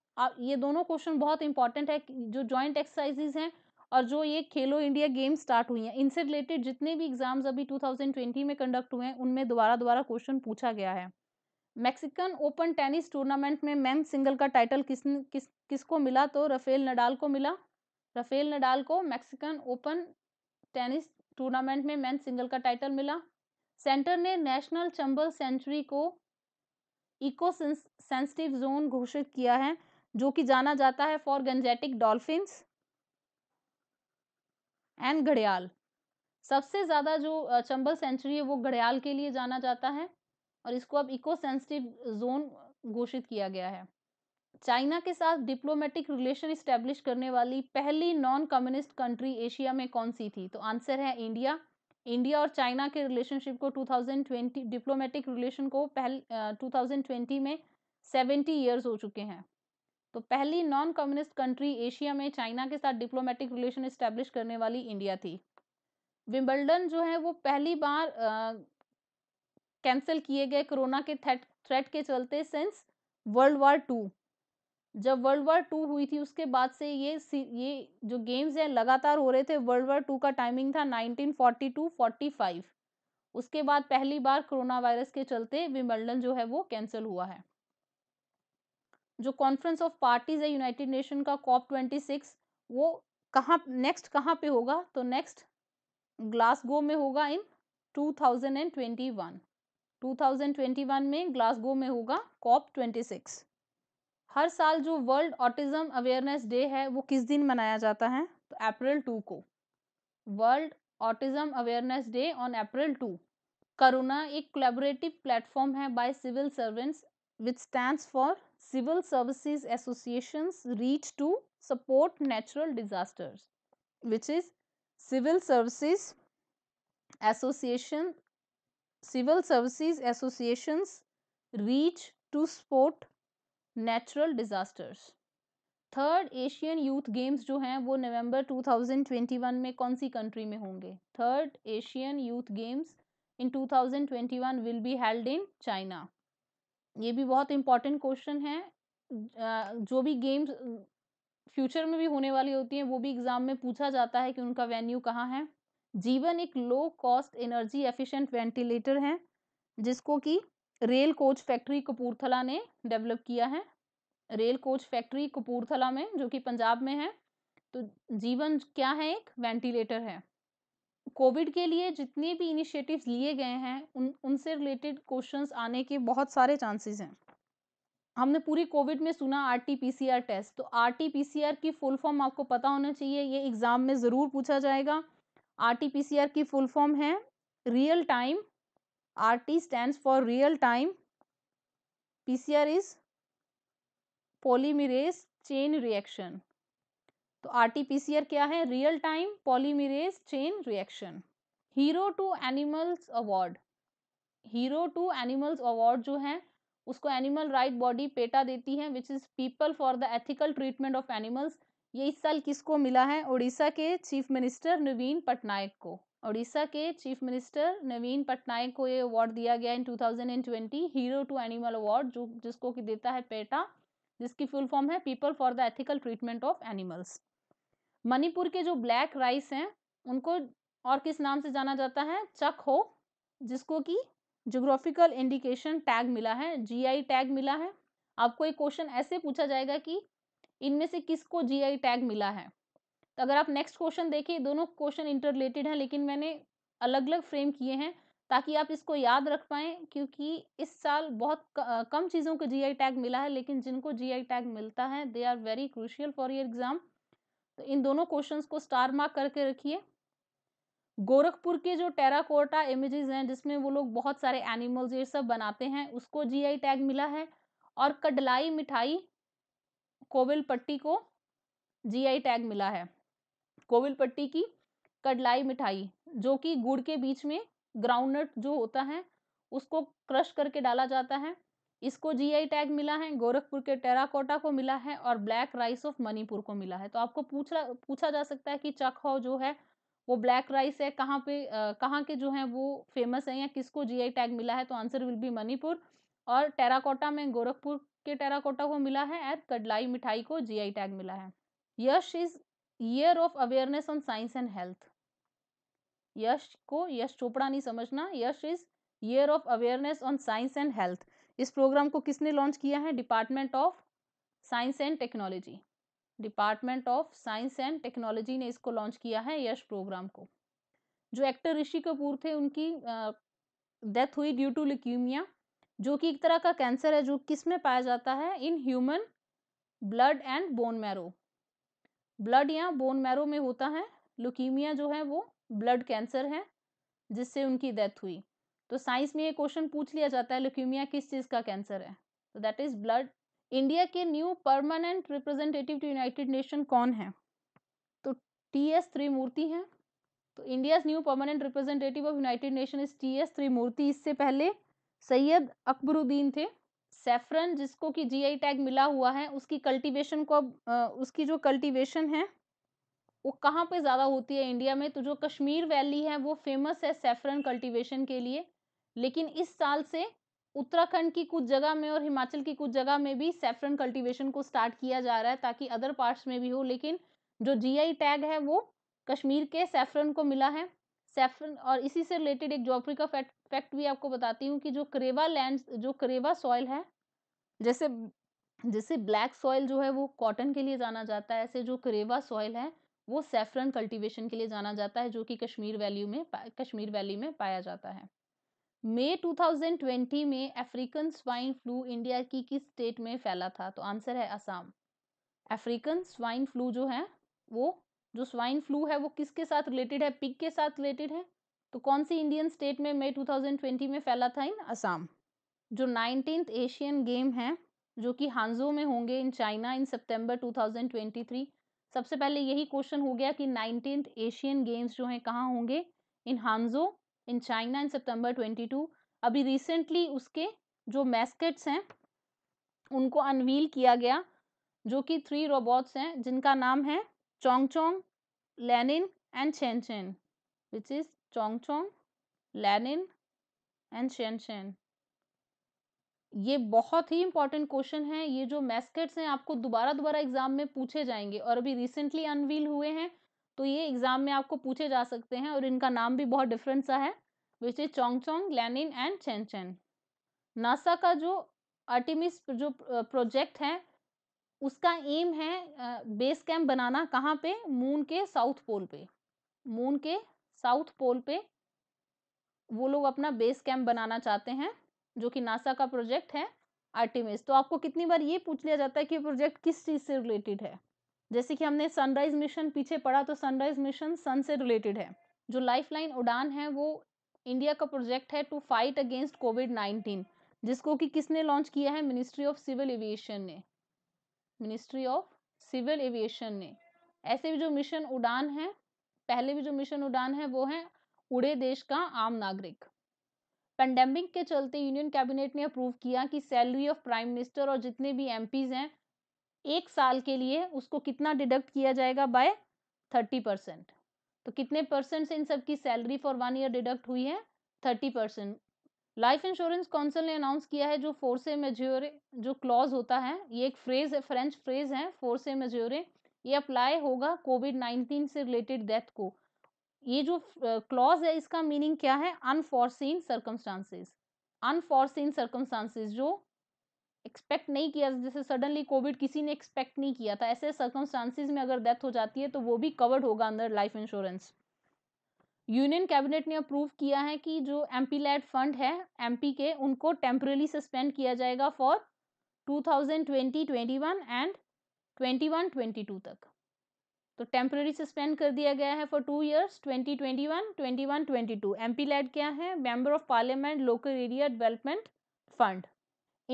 ये दोनों क्वेश्चन बहुत इंपॉर्टेंट है जो ज्वाइंट एक्सरसाइजेज हैं और जो ये खेलो इंडिया गेम स्टार्ट हुई हैं इनसे रिलेटेड जितने भी एग्ज़ाम्स अभी 2020 में कंडक्ट हुए हैं उनमें दोबारा दोबारा क्वेश्चन पूछा गया है मैक्सिकन ओपन टेनिस टूर्नामेंट में मैन सिंगल का टाइटल किस किस किसको मिला तो रफेल नडाल को मिला रफेल नडाल को मैक्सिकन ओपन टेनिस टूर्नामेंट में मैन सिंगल का टाइटल मिला सेंटर ने नेशनल चंबल सेंचुरी को इको सेंसिटिव जोन घोषित किया है जो कि जाना जाता है फॉर गंजेटिक डॉल्फिन्स एंड घड़ियाल सबसे ज़्यादा जो चंबल सेंचुरी है वो घड़ियाल के लिए जाना जाता है और इसको अब इको सेंसिटिव जोन घोषित किया गया है चाइना के साथ डिप्लोमेटिक रिलेशन इस्टेब्लिश करने वाली पहली नॉन कम्युनिस्ट कंट्री एशिया में कौन सी थी तो आंसर है इंडिया इंडिया और चाइना के रिलेशनशिप को 2020 डिप्लोमेटिक रिलेशन को पहल uh, 2020 में 70 इयर्स हो चुके हैं तो पहली नॉन कम्युनिस्ट कंट्री एशिया में चाइना के साथ डिप्लोमेटिक रिलेशन इस्टेब्लिश करने वाली इंडिया थी विम्बल्डन जो है वो पहली बार कैंसिल किए गए कोरोना के थ्रेट थ्रेट के चलते सिंस वर्ल्ड वार टू जब वर्ल्ड वार टू हुई थी उसके बाद से ये ये जो गेम्स हैं लगातार हो रहे थे वर्ल्ड वार टू का टाइमिंग था 1942 45 उसके बाद पहली बार कोरोना वायरस के चलते विम्बल्डन जो है वो कैंसिल हुआ है जो कॉन्फ्रेंस ऑफ पार्टीज है यूनाइटेड नेशन का कॉप ट्वेंटी सिक्स वो कहाँ नेक्स्ट कहाँ पे होगा तो नेक्स्ट ग्लासगो में होगा in two thousand and twenty one two thousand twenty one में ग्लासगो में होगा कॉप ट्वेंटी सिक्स हर साल जो वर्ल्ड ऑटिज्म अवेयरनेस डे है वो किस दिन मनाया जाता है तो अप्रैल टू को world autism awareness day on April two Karuna एक कोलेबोरेटिव प्लेटफॉर्म है by civil servants which stands for civil services associations reach to support natural disasters which is civil services association civil services associations reach to support natural disasters third Asian youth games जो हैं वो नवंबर 2021 में कौन सी कंट्री में होंगे third Asian youth games in 2021 will be held in China ये भी बहुत इम्पॉर्टेंट क्वेश्चन है जो भी गेम्स फ्यूचर में भी होने वाली होती हैं वो भी एग्जाम में पूछा जाता है कि उनका वेन्यू कहाँ है जीवन एक low cost energy efficient ventilator है जिसको कि रेल कोच फैक्ट्री कपूरथला ने डेवलप किया है रेल कोच फैक्ट्री कपूरथला में जो कि पंजाब में है तो जीवन क्या है एक वेंटिलेटर है कोविड के लिए जितने भी इनिशिएटिव्स लिए गए हैं उन उनसे रिलेटेड क्वेश्चंस आने के बहुत सारे चांसेस हैं हमने पूरी कोविड में सुना R T P C R test तो R T P C R की फुल फॉर्म आपको पता होना चाहिए ये एग्ज़ाम में ज़रूर पूछा जाएगा R T P C R की फुल फॉर्म है real time R T stand for real time P C R is polymerase chain reaction तो आरटीपीसीआर क्या है real time polymerase chain reaction hero to animals award hero to animals award जो है उसको एनिमल राइट बॉडी पेटा देती है which is people for the ethical treatment of animals ये इस साल किसको मिला है उड़ीसा के चीफ मिनिस्टर नवीन पटनायक को उड़ीसा के चीफ मिनिस्टर नवीन पटनायक को ये अवार्ड दिया गया in 2020 hero to animal award जो जिसको कि देता है पेटा जिसकी फुल फॉर्म है people for the ethical treatment of animals Manipur के जो ब्लैक राइस हैं उनको और किस नाम से जाना जाता है चक हो जिसको कि जोग्राफिकल इंडिकेशन टैग मिला है जीआई टैग मिला है आपको एक क्वेश्चन ऐसे पूछा जाएगा कि इनमें से किसको जीआई टैग मिला है तो अगर आप नेक्स्ट क्वेश्चन देखिए दोनों क्वेश्चन इंटररिलेटेड हैं लेकिन मैंने अलग अलग फ्रेम किए हैं ताकि आप इसको याद रख पाएं क्योंकि इस साल बहुत कम चीज़ों को जीआई टैग मिला है लेकिन जिनको जीआई टैग मिलता है they are very crucial for your exam तो इन दोनों क्वेश्चंस को स्टार मार्क करके रखिए गोरखपुर के जो टेराकोटा इमेजेस हैं जिसमें वो लोग बहुत सारे एनिमल्स ये सब बनाते हैं उसको जीआई टैग मिला है और कडलाई मिठाई कोविल पट्टी को जीआई टैग मिला है कोविल पट्टी की कडलाई मिठाई जो कि गुड़ के बीच में ग्राउंडनट जो होता है उसको क्रश करके डाला जाता है इसको जीआई टैग मिला है गोरखपुर के टेराकोटा को मिला है और ब्लैक राइस ऑफ मणिपुर को मिला है तो आपको पूछा पूछा जा सकता है कि चखौ जो है वो ब्लैक राइस है कहाँ पे कहाँ के जो है वो फेमस है या किसको जीआई टैग मिला है तो आंसर विल बी मणिपुर और टेराकोटा में गोरखपुर के टेराकोटा को मिला है एंड कडलाई मिठाई को जी टैग मिला है YASH is year of awareness on science and health YASH को यश चोपड़ा नहीं समझना YASH is year of awareness on science and health इस प्रोग्राम को किसने लॉन्च किया है department of science and technology department of science and technology ने इसको लॉन्च किया है यश प्रोग्राम को जो एक्टर ऋषि कपूर थे उनकी डेथ हुई ड्यू टू लिक्यूमिया जो कि एक तरह का कैंसर है जो किस में पाया जाता है in human blood and bone marrow blood या बोन मैरो में होता है लुकीमिया जो है वो ब्लड कैंसर है जिससे उनकी डेथ हुई तो साइंस में ये क्वेश्चन पूछ लिया जाता है लुक्यूमिया किस चीज़ का कैंसर है तो दैट इज ब्लड इंडिया के new permanent representative to united nation कौन है तो टी एस त्रिमूर्ति हैं तो India new permanent representative of united nation is T S Tirumurti इससे पहले सैयद अकबरुद्दीन थे सेफरन जिसको कि जीआई टैग मिला हुआ है उसकी कल्टीवेशन को अब उसकी जो कल्टीवेशन है वो कहाँ पे ज़्यादा होती है इंडिया में तो जो कश्मीर वैली है वो फेमस है सेफरन कल्टीवेशन के लिए लेकिन इस साल से उत्तराखंड की कुछ जगह में और हिमाचल की कुछ जगह में भी सेफरन कल्टीवेशन को स्टार्ट किया जा रहा है ताकि अदर पार्ट्स में भी हो लेकिन जो जीआई टैग है वो कश्मीर के सेफरन को मिला है सेफरन और इसी से रिलेटेड एक जॉपरी का फैक्ट फैक्ट भी आपको बताती हूँ कि जो करेवा लैंड जो करेवा सॉइल है जैसे जैसे ब्लैक सॉइल जो है वो कॉटन के लिए जाना जाता है ऐसे जो करेवा सॉइल है वो सेफ्रन कल्टीवेशन के लिए जाना जाता है जो कि कश्मीर वैली में कश्मीर वैली में पाया जाता है मई 2020 में अफ्रीकन स्वाइन फ्लू इंडिया की किस स्टेट में फैला था तो आंसर है असम अफ्रीकन स्वाइन फ्लू जो है वो जो स्वाइन फ्लू है वो किसके साथ रिलेटेड है पिक के साथ रिलेटेड है तो कौन सी इंडियन स्टेट में मई 2020 में फैला था इन असम जो नाइनटीन एशियन गेम है जो कि हांजो में होंगे इन चाइना इन सितंबर 2023 सबसे पहले यही क्वेश्चन हो गया कि नाइनटीन एशियन गेम्स जो हैं कहाँ होंगे इन हांजो इन चाइना इन सितंबर 22 अभी रिसेंटली उसके जो मैस्केट्स हैं उनको अनवील किया गया जो कि थ्री रोबोट्स हैं जिनका नाम है Chong Chong Lenin and Chan Chan which is Chong Chong Lenin and Shen Shen ये बहुत ही इंपॉर्टेंट क्वेश्चन है ये जो मैस्केट्स हैं आपको दोबारा दोबारा एग्जाम में पूछे जाएंगे और अभी रिसेंटली अनवील हुए हैं तो ये एग्जाम में आपको पूछे जा सकते हैं और इनका नाम भी बहुत डिफरेंट सा है which is Chong Chong Glenin and Chan Chan NASA का जो आर्टिमिस जो प्रोजेक्ट है उसका एम है बेस कैंप बनाना कहाँ पे मून के साउथ पोल पे मून के साउथ पोल पे वो लोग अपना बेस कैंप बनाना चाहते हैं जो कि नासा का प्रोजेक्ट है आर्टिमिस तो आपको कितनी बार ये पूछ लिया जाता है कि प्रोजेक्ट किस चीज़ से रिलेटेड है जैसे कि हमने सनराइज मिशन पीछे पढ़ा तो सनराइज मिशन सन से रिलेटेड है जो लाइफ लाइन उड़ान है वो इंडिया का प्रोजेक्ट है to fight against Covid nineteen जिसको कि किसने लॉन्च किया है मिनिस्ट्री ऑफ सिविल एविएशन ने मिनिस्ट्री ऑफ सिविल एविएशन ने ऐसे भी जो मिशन उड़ान है पहले भी जो मिशन उड़ान है वो है उड़े देश का आम नागरिक पेंडेमिक के चलते यूनियन कैबिनेट ने अप्रूव किया कि सैलरी ऑफ प्राइम मिनिस्टर और जितने भी एम हैं एक साल के लिए उसको कितना डिडक्ट किया जाएगा बाय थर्टी परसेंट तो कितने परसेंट से इन सब की salary for one year deduct हुई है thirty percent life insurance council ने अनाउंस किया है जो फोर्से मेज्योरे जो क्लॉज होता है ये एक फ्रेज है फ्रेंच फ्रेज है फोर्से मेज्योरे ये अप्लाई होगा कोविड नाइन्टीन से रिलेटेड डेथ को ये जो क्लॉज है इसका मीनिंग क्या है अनफॉर्सिन सर्कमस्टांसेस अनफॉर्सिन सर्कमस्टांसेस जो एक्सपेक्ट नहीं किया जैसे सडनली कोविड किसी ने एक्सपेक्ट नहीं किया था ऐसे सर्कमस्टांसिस में अगर डेथ हो जाती है तो वो भी कवर्ड होगा अंदर लाइफ इंश्योरेंस यूनियन कैबिनेट ने अप्रूव किया है कि जो एम पी लैड फंड है एम पी के उनको टेम्परेली सस्पेंड किया जाएगा for two thousand twenty twenty one and twenty one twenty two तक तो टेम्प्रेरी सस्पेंड कर दिया गया है for two years twenty two M P LAD क्या है member of parliament local area development fund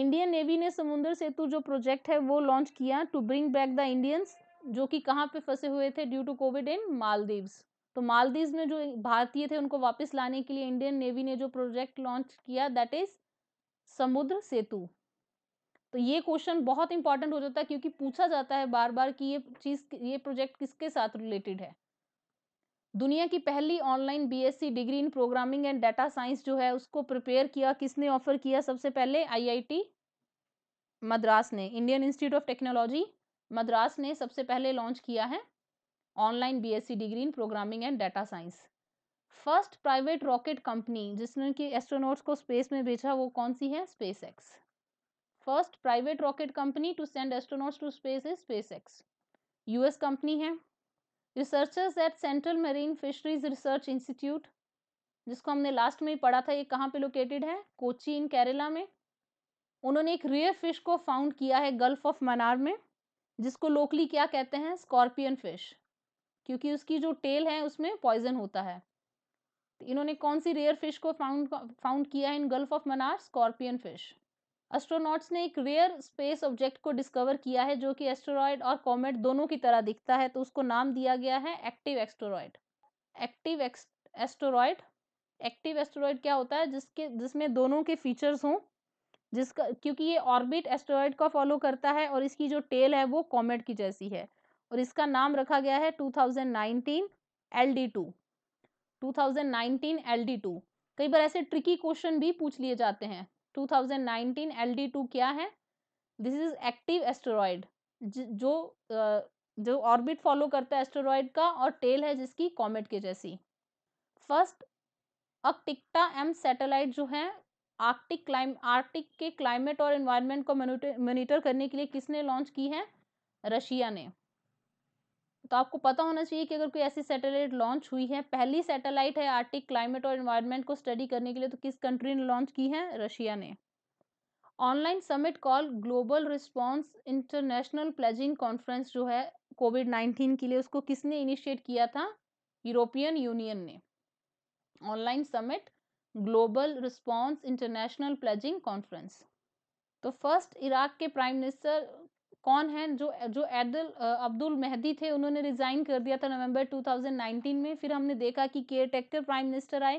Indian navy ने समुद्र सेतु जो प्रोजेक्ट है वो लॉन्च किया to bring back the Indians जो कि कहाँ पे फंसे हुए थे due to Covid in Maldives तो मालदीव्स में जो भारतीय थे उनको वापस लाने के लिए इंडियन नेवी ने जो प्रोजेक्ट लॉन्च किया दैट इज समुद्र सेतु तो ये क्वेश्चन बहुत इंपॉर्टेंट हो जाता है क्योंकि पूछा जाता है बार बार कि ये चीज़ ये प्रोजेक्ट किसके साथ रिलेटेड है दुनिया की पहली online BSc degree in programming and data science जो है उसको प्रिपेयर किया किसने ऑफर किया सबसे पहले आईआईटी मद्रास ने Indian institute of technology Madras ने सबसे पहले लॉन्च किया है online BSc degree in programming and data science first private rocket company जिसने कि एस्ट्रोनोट्स को स्पेस में भेजा वो कौन सी है SpaceX first private rocket company to send astronauts to space is SpaceX US company है researchers at central marine fisheries research institute जिसको हमने लास्ट में ही पढ़ा था ये कहाँ पे लोकेटेड है कोची इन केरला में उन्होंने एक रेयर फिश को फाउंड किया है गल्फ ऑफ मनार में जिसको लोकली क्या कहते हैं स्कॉर्पियन फिश क्योंकि उसकी जो टेल है उसमें पॉइजन होता है तो इन्होंने कौन सी रेयर फिश को फाउंड फाउंड किया है in gulf of Mannar scorpion fish astronauts ने एक रेयर स्पेस ऑब्जेक्ट को डिस्कवर किया है जो कि एस्ट्रॉयड और कॉमेट दोनों की तरह दिखता है तो उसको नाम दिया गया है active asteroid active asteroid active asteroid क्या होता है जिसके जिसमें दोनों के फीचर्स हों जिसका क्योंकि ये ऑर्बिट एस्ट्रॉयड का फॉलो करता है और इसकी जो टेल है वो कॉमेट की जैसी है और इसका नाम रखा गया है नाइनटीन एल डी टू कई बार ऐसे ट्रिकी क्वेश्चन भी पूछ लिए जाते हैं 2019 LD2 क्या है दिस इज एक्टिव एस्टोरॉयड जो जो ऑर्बिट फॉलो करता है एस्टोरॉयड का और टेल है जिसकी कॉमेट के जैसी फर्स्ट अक्टिक्टा एम सैटेलाइट जो है आर्कटिक क्लाइम आर्कटिक के क्लाइमेट और एनवायरनमेंट को मोनिटर करने के लिए किसने लॉन्च की है रशिया ने तो आपको पता होना चाहिए कि अगर कोई ऐसी सैटेलाइट लॉन्च हुई है पहली सैटेलाइट है आर्टिक क्लाइमेट और इन्वायरमेंट को स्टडी करने के लिए तो किस कंट्री ने लॉन्च की है रशिया ने online summit call global response international pledging conference जो है कोविड नाइन्टीन के लिए उसको किसने इनिशिएट किया था यूरोपियन यूनियन ने online summit global response international pledging conference तो फर्स्ट इराक के प्राइम मिनिस्टर कौन है जो जो एदल अब्दुल मेहदी थे उन्होंने रिज़ाइन कर दिया था नवंबर 2019 में फिर हमने देखा कि केयर टेक्टर प्राइम मिनिस्टर आए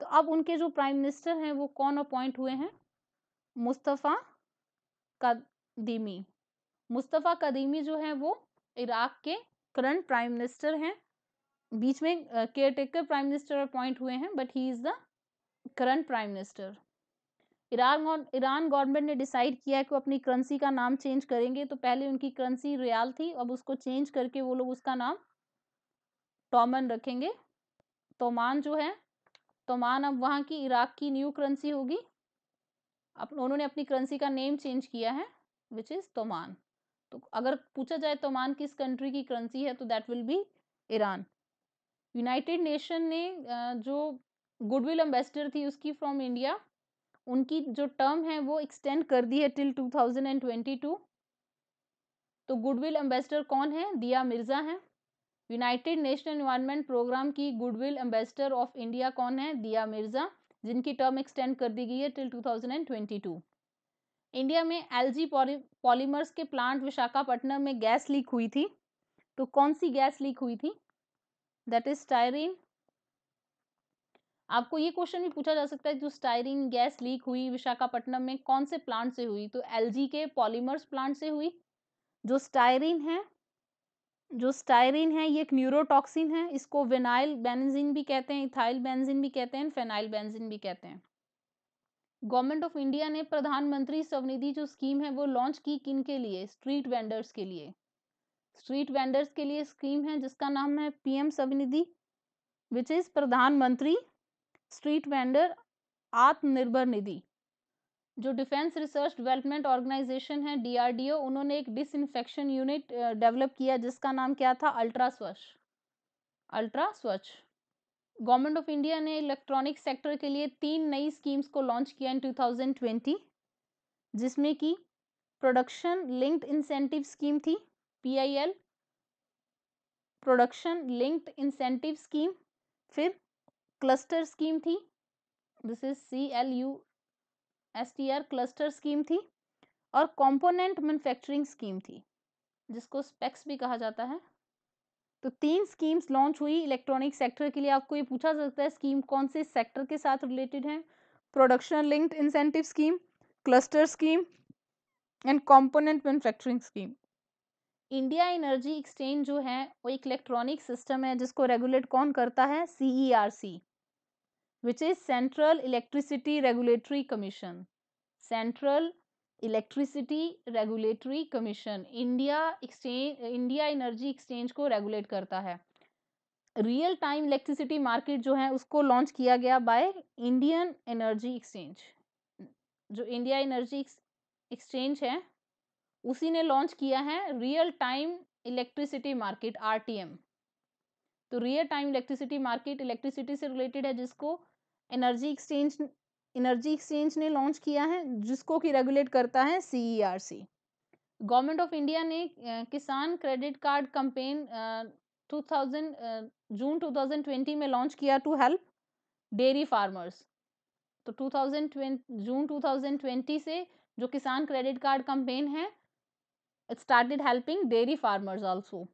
तो अब उनके जो प्राइम मिनिस्टर हैं वो कौन अपॉइंट हुए हैं मुस्तफ़ा कदीमी मुस्तफ़ा कदीमी जो है वो इराक़ के करंट प्राइम मिनिस्टर हैं बीच में caretaker prime minister appoint हुए हैं but he is the current prime minister Iran Iran government ने डिसाइड किया है कि वो अपनी करेंसी का नाम चेंज करेंगे तो पहले उनकी करेंसी रियाल थी अब उसको चेंज करके वो लोग उसका नाम टॉमन रखेंगे तोमान जो है तोमान अब वहाँ की इराक की न्यू करेंसी होगी अब उन्होंने अपनी करेंसी का नेम चेंज किया है विच इज़ तोमान तो अगर पूछा जाए तोमान किस कंट्री की करेंसी है तो that will be Iran united nation ने जो गुडविल एम्बेसडर थी उसकी फ्रॉम इंडिया उनकी जो टर्म है वो एक्सटेंड कर दी है टिल 2022 तो गुडविल एम्बेसडर कौन है दिया मिर्ज़ा हैं यूनाइटेड नेशन एनवायरमेंट प्रोग्राम की गुडविल एम्बेसडर ऑफ इंडिया कौन है दिया मिर्ज़ा जिनकी टर्म एक्सटेंड कर दी गई है टिल 2022 इंडिया में एलजी पॉलीमर्स के प्लांट विशाखापट्टनम में गैस लीक हुई थी तो कौन सी गैस लीक हुई थी दैट इज स्टायरीन आपको ये क्वेश्चन भी पूछा जा सकता है जो स्टायरिन गैस लीक हुई विशाखापट्टनम में कौन से प्लांट से हुई तो एलजी के पॉलीमर्स प्लांट से हुई जो स्टायरिन है जो स्टायरिन है ये एक न्यूरोटॉक्सिन है इसको विनाइल बेंजीन भी कहते हैं इथाइल बेंजीन भी कहते हैं फेनाइल बेंजीन भी कहते हैं गवर्नमेंट ऑफ इंडिया ने प्रधानमंत्री स्वनिधि जो स्कीम है वो लॉन्च की किन के लिए स्ट्रीट वेंडर्स के लिए स्ट्रीट वेंडर्स के लिए स्कीम है जिसका नाम है PM Svanidhi which is Pradhan Mantri street vendor Atmanirbhar Nidhi जो डिफेंस रिसर्च डेवलपमेंट ऑर्गेनाइजेशन है डीआरडीओ उन्होंने एक इन्फेक्शन यूनिट डेवलप किया जिसका नाम क्या था ultra Swachh ultra Swachh government of India ने इलेक्ट्रॉनिक सेक्टर के लिए तीन नई स्कीम्स को लॉन्च किया इन 2020 जिसमें कि प्रोडक्शन लिंक्ड इंसेंटिव स्कीम थी PIL production linked incentive scheme फिर क्लस्टर स्कीम थी this is C L U S T R cluster scheme थी और कंपोनेंट मैन्युफैक्चरिंग स्कीम थी जिसको स्पेक्स भी कहा जाता है तो तीन स्कीम्स लॉन्च हुई इलेक्ट्रॉनिक सेक्टर के लिए आपको ये पूछा जा सकता है स्कीम कौन से सेक्टर के साथ रिलेटेड है production linked incentive scheme cluster scheme and component manufacturing scheme India energy exchange जो है वो एक इलेक्ट्रॉनिक सिस्टम है जिसको रेगुलेट कौन करता है C E R C which is central electricity Regulatory commission central electricity regulatory commission India exchange India energy exchange को रेगुलेट करता है रियल टाइम इलेक्ट्रिसिटी मार्केट जो है उसको लॉन्च किया गया बाय इंडियन एनर्जी एक्सचेंज जो इंडिया एनर्जी एक्सचेंज है उसी ने लॉन्च किया है real time electricity market RTM तो real time electricity market electricity से रिलेटेड है जिसको एनर्जी एक्सचेंज एनर्जी एक्सचेंज ने लॉन्च किया है जिसको कि रेगुलेट करता है CERC e government of India ने किसान क्रेडिट कार्ड कंपेन 2000 जून 2020 में लॉन्च किया टू हेल्प डेयरी फार्मर्स तो 2020 जून 2020 से जो किसान क्रेडिट कार्ड कंपेन है it started helping dairy farmers also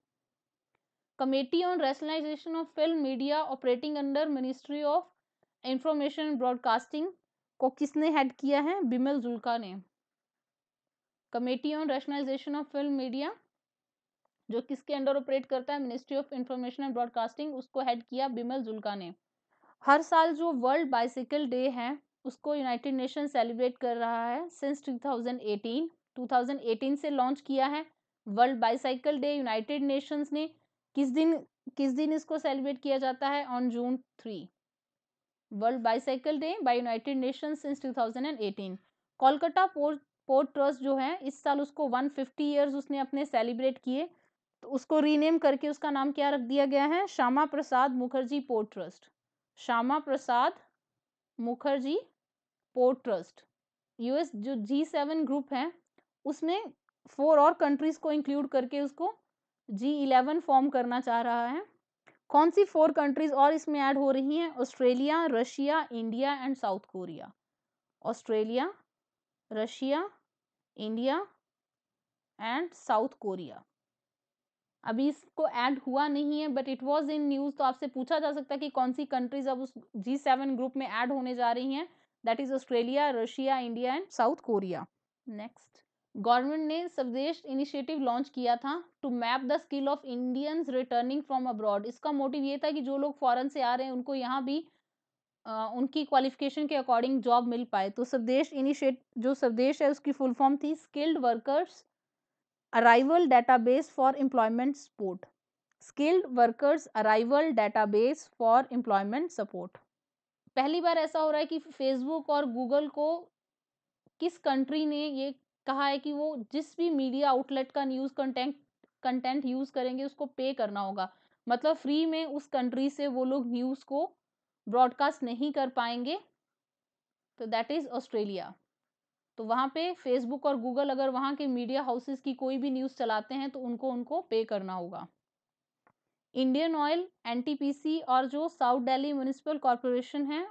committee on rationalisation of film media operating under ministry of information broadcasting को किसने हेड किया है बिमल जुल्का ने committee on rationalisation of film media जो किसके अंडर ऑपरेट करता है ministry of information and broadcasting उसको हेड किया बिमल जुल्का ने हर साल जो वर्ल्ड बाइसिकल डे है उसको यूनाइटेड नेशन सेलिब्रेट कर रहा है सिंस 2018 2018 से लॉन्च किया है world bicycle day united nations ने किस दिन किस दिन इसको सेलिब्रेट किया जाता है on June three by united Day by two thousand and eighteen Kolkata port port trust जो है इस साल उसको वन फिफ्टी ईयर्स उसने अपने सेलिब्रेट किए तो उसको रीनेम करके उसका नाम क्या रख दिया गया है Shyama Prasad Mukherjee port trust Shyama Prasad Mukherjee port trust US जो जी सेवन ग्रुप है उसमें फोर और कंट्रीज़ को इंक्लूड करके उसको जी इलेवन फॉर्म करना चाह रहा है कौन सी फोर कंट्रीज और इसमें ऐड हो रही हैं Australia Russia India and south Korea Australia Russia India and south Korea अभी इसको ऐड हुआ नहीं है but it was in news तो आपसे पूछा जा सकता है कि कौन सी कंट्रीज अब उस जी सेवन ग्रुप में ऐड होने जा रही हैं that is Australia Russia India and south Korea next government ने स्वदेश इनिशिएटिव लॉन्च किया था to map the skill of Indians returning from abroad इसका मोटिव ये था कि जो लोग फॉरेन से आ रहे हैं उनको यहाँ भी आ, उनकी क्वालिफिकेशन के अकॉर्डिंग जॉब मिल पाए तो स्वदेश इनिशिएट जो स्वदेश है उसकी फुल फॉर्म थी skilled workers arrival base for employment support skilled workers arrival base for employment support पहली बार ऐसा हो रहा है कि फेसबुक और गूगल को किस कंट्री ने ये कहा है कि वो जिस भी मीडिया आउटलेट का न्यूज़ कंटेंट कंटेंट यूज़ करेंगे उसको पे करना होगा मतलब फ्री में उस कंट्री से वो लोग न्यूज़ को ब्रॉडकास्ट नहीं कर पाएंगे तो दैट इज़ ऑस्ट्रेलिया तो वहाँ पे फेसबुक और गूगल अगर वहाँ के मीडिया हाउसेस की कोई भी न्यूज़ चलाते हैं तो उनको उनको पे करना होगा इंडियन ऑयल एनटीपीसी और जो साउथ दिल्ली म्यूनसिपल कॉरपोरेशन है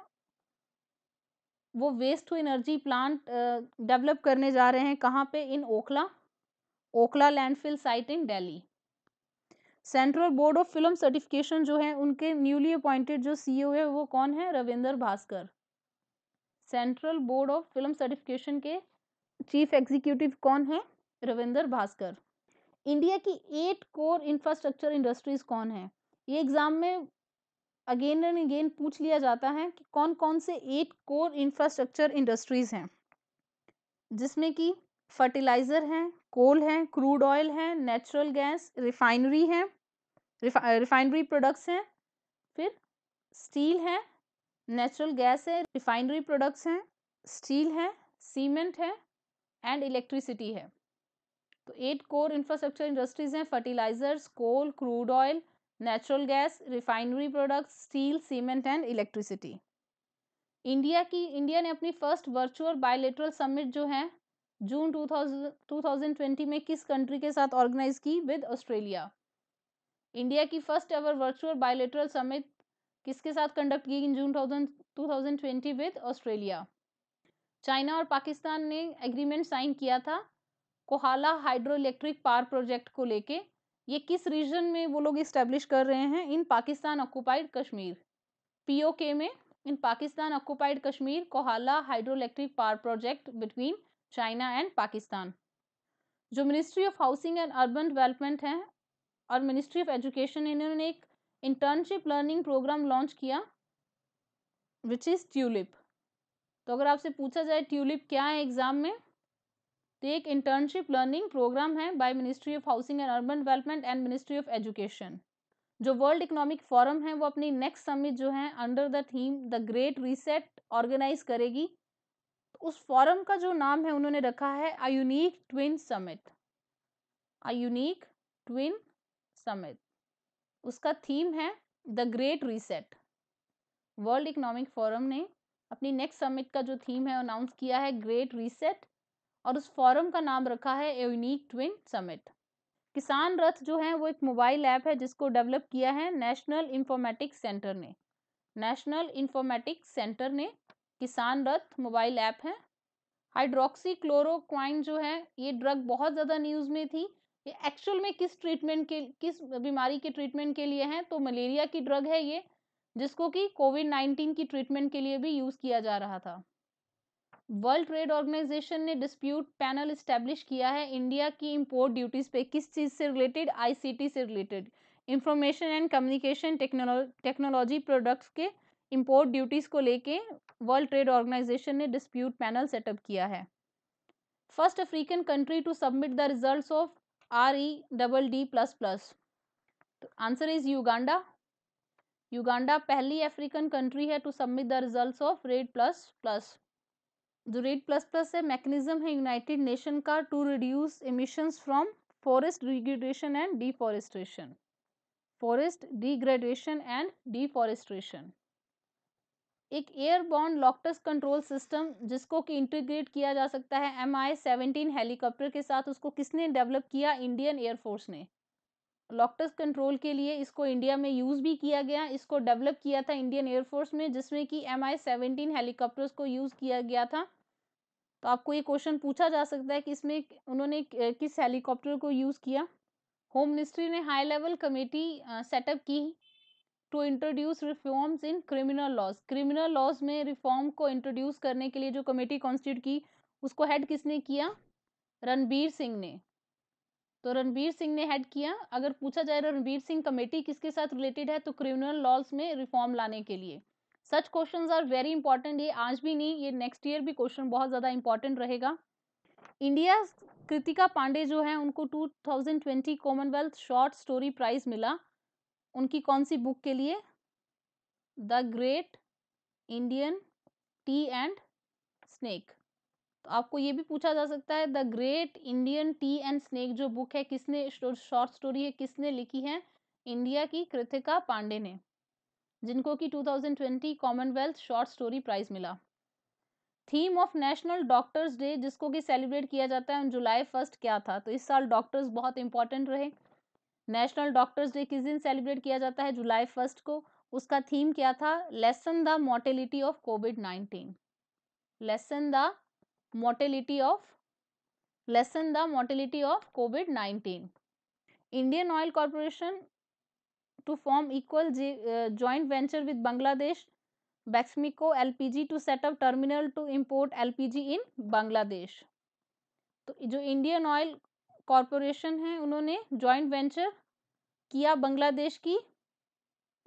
वो waste to energy plant develop करने जा रहे हैं कहाँ पे in Okhla Okhla landfill site in Delhi central board of film certification जो है उनके न्यूली अपॉइंटेड जो सीईओ e है वो कौन है Ravinder Bhaskar central board of film certification के चीफ एग्जीक्यूटिव कौन है रविंदर भास्कर इंडिया की एट कोर इंफ्रास्ट्रक्चर इंडस्ट्रीज कौन है ये एग्जाम में अगेन एंड अगेन पूछ लिया जाता है कि कौन कौन से एट कोर इंफ्रास्ट्रक्चर इंडस्ट्रीज़ हैं जिसमें कि फर्टिलाइज़र हैं कोल हैं क्रूड ऑयल हैं नेचुरल गैस रिफाइनरी हैं रिफाइनरी प्रोडक्ट्स हैं फिर स्टील है नेचुरल गैस है रिफाइनरी प्रोडक्ट्स हैं स्टील है सीमेंट है एंड इलेक्ट्रिसिटी है तो एट कोर इंफ्रास्ट्रक्चर इंडस्ट्रीज़ हैं fertilisers coal crude oil natural gas refinery products steel cement and electricity India की इंडिया ने अपनी फर्स्ट वर्चुअल बायोलेट्रल समिट जो है जून 2000 2020 में किस कंट्री के साथ ऑर्गेनाइज की विद ऑस्ट्रेलिया इंडिया की first ever virtual bilateral summit किसके साथ कंडक्ट की in June two thousand twenty with Australia China और पाकिस्तान ने एग्रीमेंट साइन किया था Kohala hydro electric power project को लेके ये किस रीजन में वो लोग इस्टेब्लिश कर रहे हैं in Pakistan occupied Kashmir PoK में in Pakistan occupied Kashmir Kohala hydro electric power project between China and Pakistan जो ministry of housing and urban development है और मिनिस्ट्री ऑफ एजुकेशन इन्होंने एक इंटर्नशिप लर्निंग प्रोग्राम लॉन्च किया विच इज़ ट्यूलिप तो अगर आपसे पूछा जाए ट्यूलिप क्या है एग्ज़ाम में तो एक इंटर्नशिप लर्निंग प्रोग्राम है by ministry of housing and urban development and ministry of education जो वर्ल्ड इकोनॉमिक फोरम है वो अपनी नेक्स्ट समिट जो है under the theme the great reset organise करेगी तो उस फॉरम का जो नाम है उन्होंने रखा है a unique twin summit a unique twin summit उसका थीम है the great reset world economic forum ने अपनी नेक्स्ट समिट का जो थीम है अनाउंस किया है ग्रेट रीसेट और उस फॉरम का नाम रखा है यूनिक ट्विन समिट किसान रथ जो है वो एक मोबाइल ऐप है जिसको डेवलप किया है नेशनल इंफॉर्मेटिक्स सेंटर ने नेशनल इंफॉर्मेटिक्स सेंटर ने किसान रथ मोबाइल ऐप है हाइड्रोक्सी क्लोरोक्वाइन जो है ये ड्रग बहुत ज़्यादा न्यूज़ में थी ये एक्चुअल में किस ट्रीटमेंट के किस बीमारी के ट्रीटमेंट के लिए है तो मलेरिया की ड्रग है ये जिसको कि कोविड नाइन्टीन की ट्रीटमेंट के लिए भी यूज़ किया जा रहा था वर्ल्ड ट्रेड ऑर्गेनाइजेशन ने डिस्प्यूट पैनल इस्टेब्लिश किया है इंडिया की इम्पोर्ट ड्यूटीज़ पे किस चीज़ से रिलेटेड आईसीटी से related information and communication technology products के इम्पोर्ट ड्यूटीज़ को लेके वर्ल्ड ट्रेड ऑर्गेनाइजेशन ने डिस्प्यूट पैनल सेटअप किया है first African country to submit the result of R E double D plus plus answer is Uganda Uganda पहली अफ्रीकन कंट्री है to submit the result of red plus plus जो रेड प्लस प्लस है मैकेनिज्म है यूनाइटेड नेशन का to reduce emissions from forest degradation and deforestation forest degradation and deforestation एक एयर बॉन्ड लॉकटस कंट्रोल सिस्टम जिसको कि इंटीग्रेट किया जा सकता है एम आई सेवनटीन हेलीकॉप्टर के साथ उसको किसने डेवलप किया इंडियन एयरफोर्स ने लॉक्टस कंट्रोल के लिए इसको इंडिया में यूज़ भी किया गया इसको डेवलप किया था इंडियन एयरफोर्स में जिसमें कि एम आई सेवनटीन हेलीकॉप्टर्स को यूज़ किया गया था तो आपको ये क्वेश्चन पूछा जा सकता है कि इसमें उन्होंने किस हेलीकॉप्टर को यूज़ किया होम मिनिस्ट्री ने हाई लेवल कमेटी सेटअप की to introduce reforms in criminal laws criminal laws में रिफॉर्म को इंट्रोड्यूस करने के लिए जो कमेटी कॉन्स्टिट्यूट की उसको हेड किसने किया रणबीर सिंह ने तो रणबीर सिंह ने हेड किया अगर पूछा जाए रणबीर सिंह कमेटी किसके साथ रिलेटेड है तो क्रिमिनल लॉज में रिफॉर्म लाने के लिए such question are very important ये आज भी नहीं ये नेक्स्ट ईयर भी क्वेश्चन बहुत ज़्यादा इंपॉर्टेंट रहेगा इंडिया कृतिका पांडे जो है उनको 2020 कॉमनवेल्थ शॉर्ट स्टोरी प्राइज मिला उनकी कौन सी बुक के लिए the great Indian tea and snake तो आपको ये भी पूछा जा सकता है the great Indian tea and snake जो बुक है किसने शॉर्ट स्टोरी है किसने लिखी है इंडिया की कृतिका पांडे ने जिनको कि 2020 कॉमनवेल्थ शॉर्ट स्टोरी प्राइज मिला theme of national doctors day जिसको कि सेलिब्रेट किया जाता है जुलाई फर्स्ट क्या था तो इस साल डॉक्टर्स बहुत इंपॉर्टेंट रहे नेशनल डॉक्टर्स डे किस दिन सेलिब्रेट किया जाता है जुलाई फर्स्ट को उसका थीम क्या था lessen the mortality of COVID nineteen lessen the mortality of lessen the mortality of COVID nineteen Indian oil corporation to form equal uh, joint venture with Bangladesh Baxmico LPG to set up terminal to import LPG in Bangladesh. तो जो इंडियन ऑयल कॉरपोरेशन है उन्होंने जॉइंट वेंचर किया बांग्लादेश की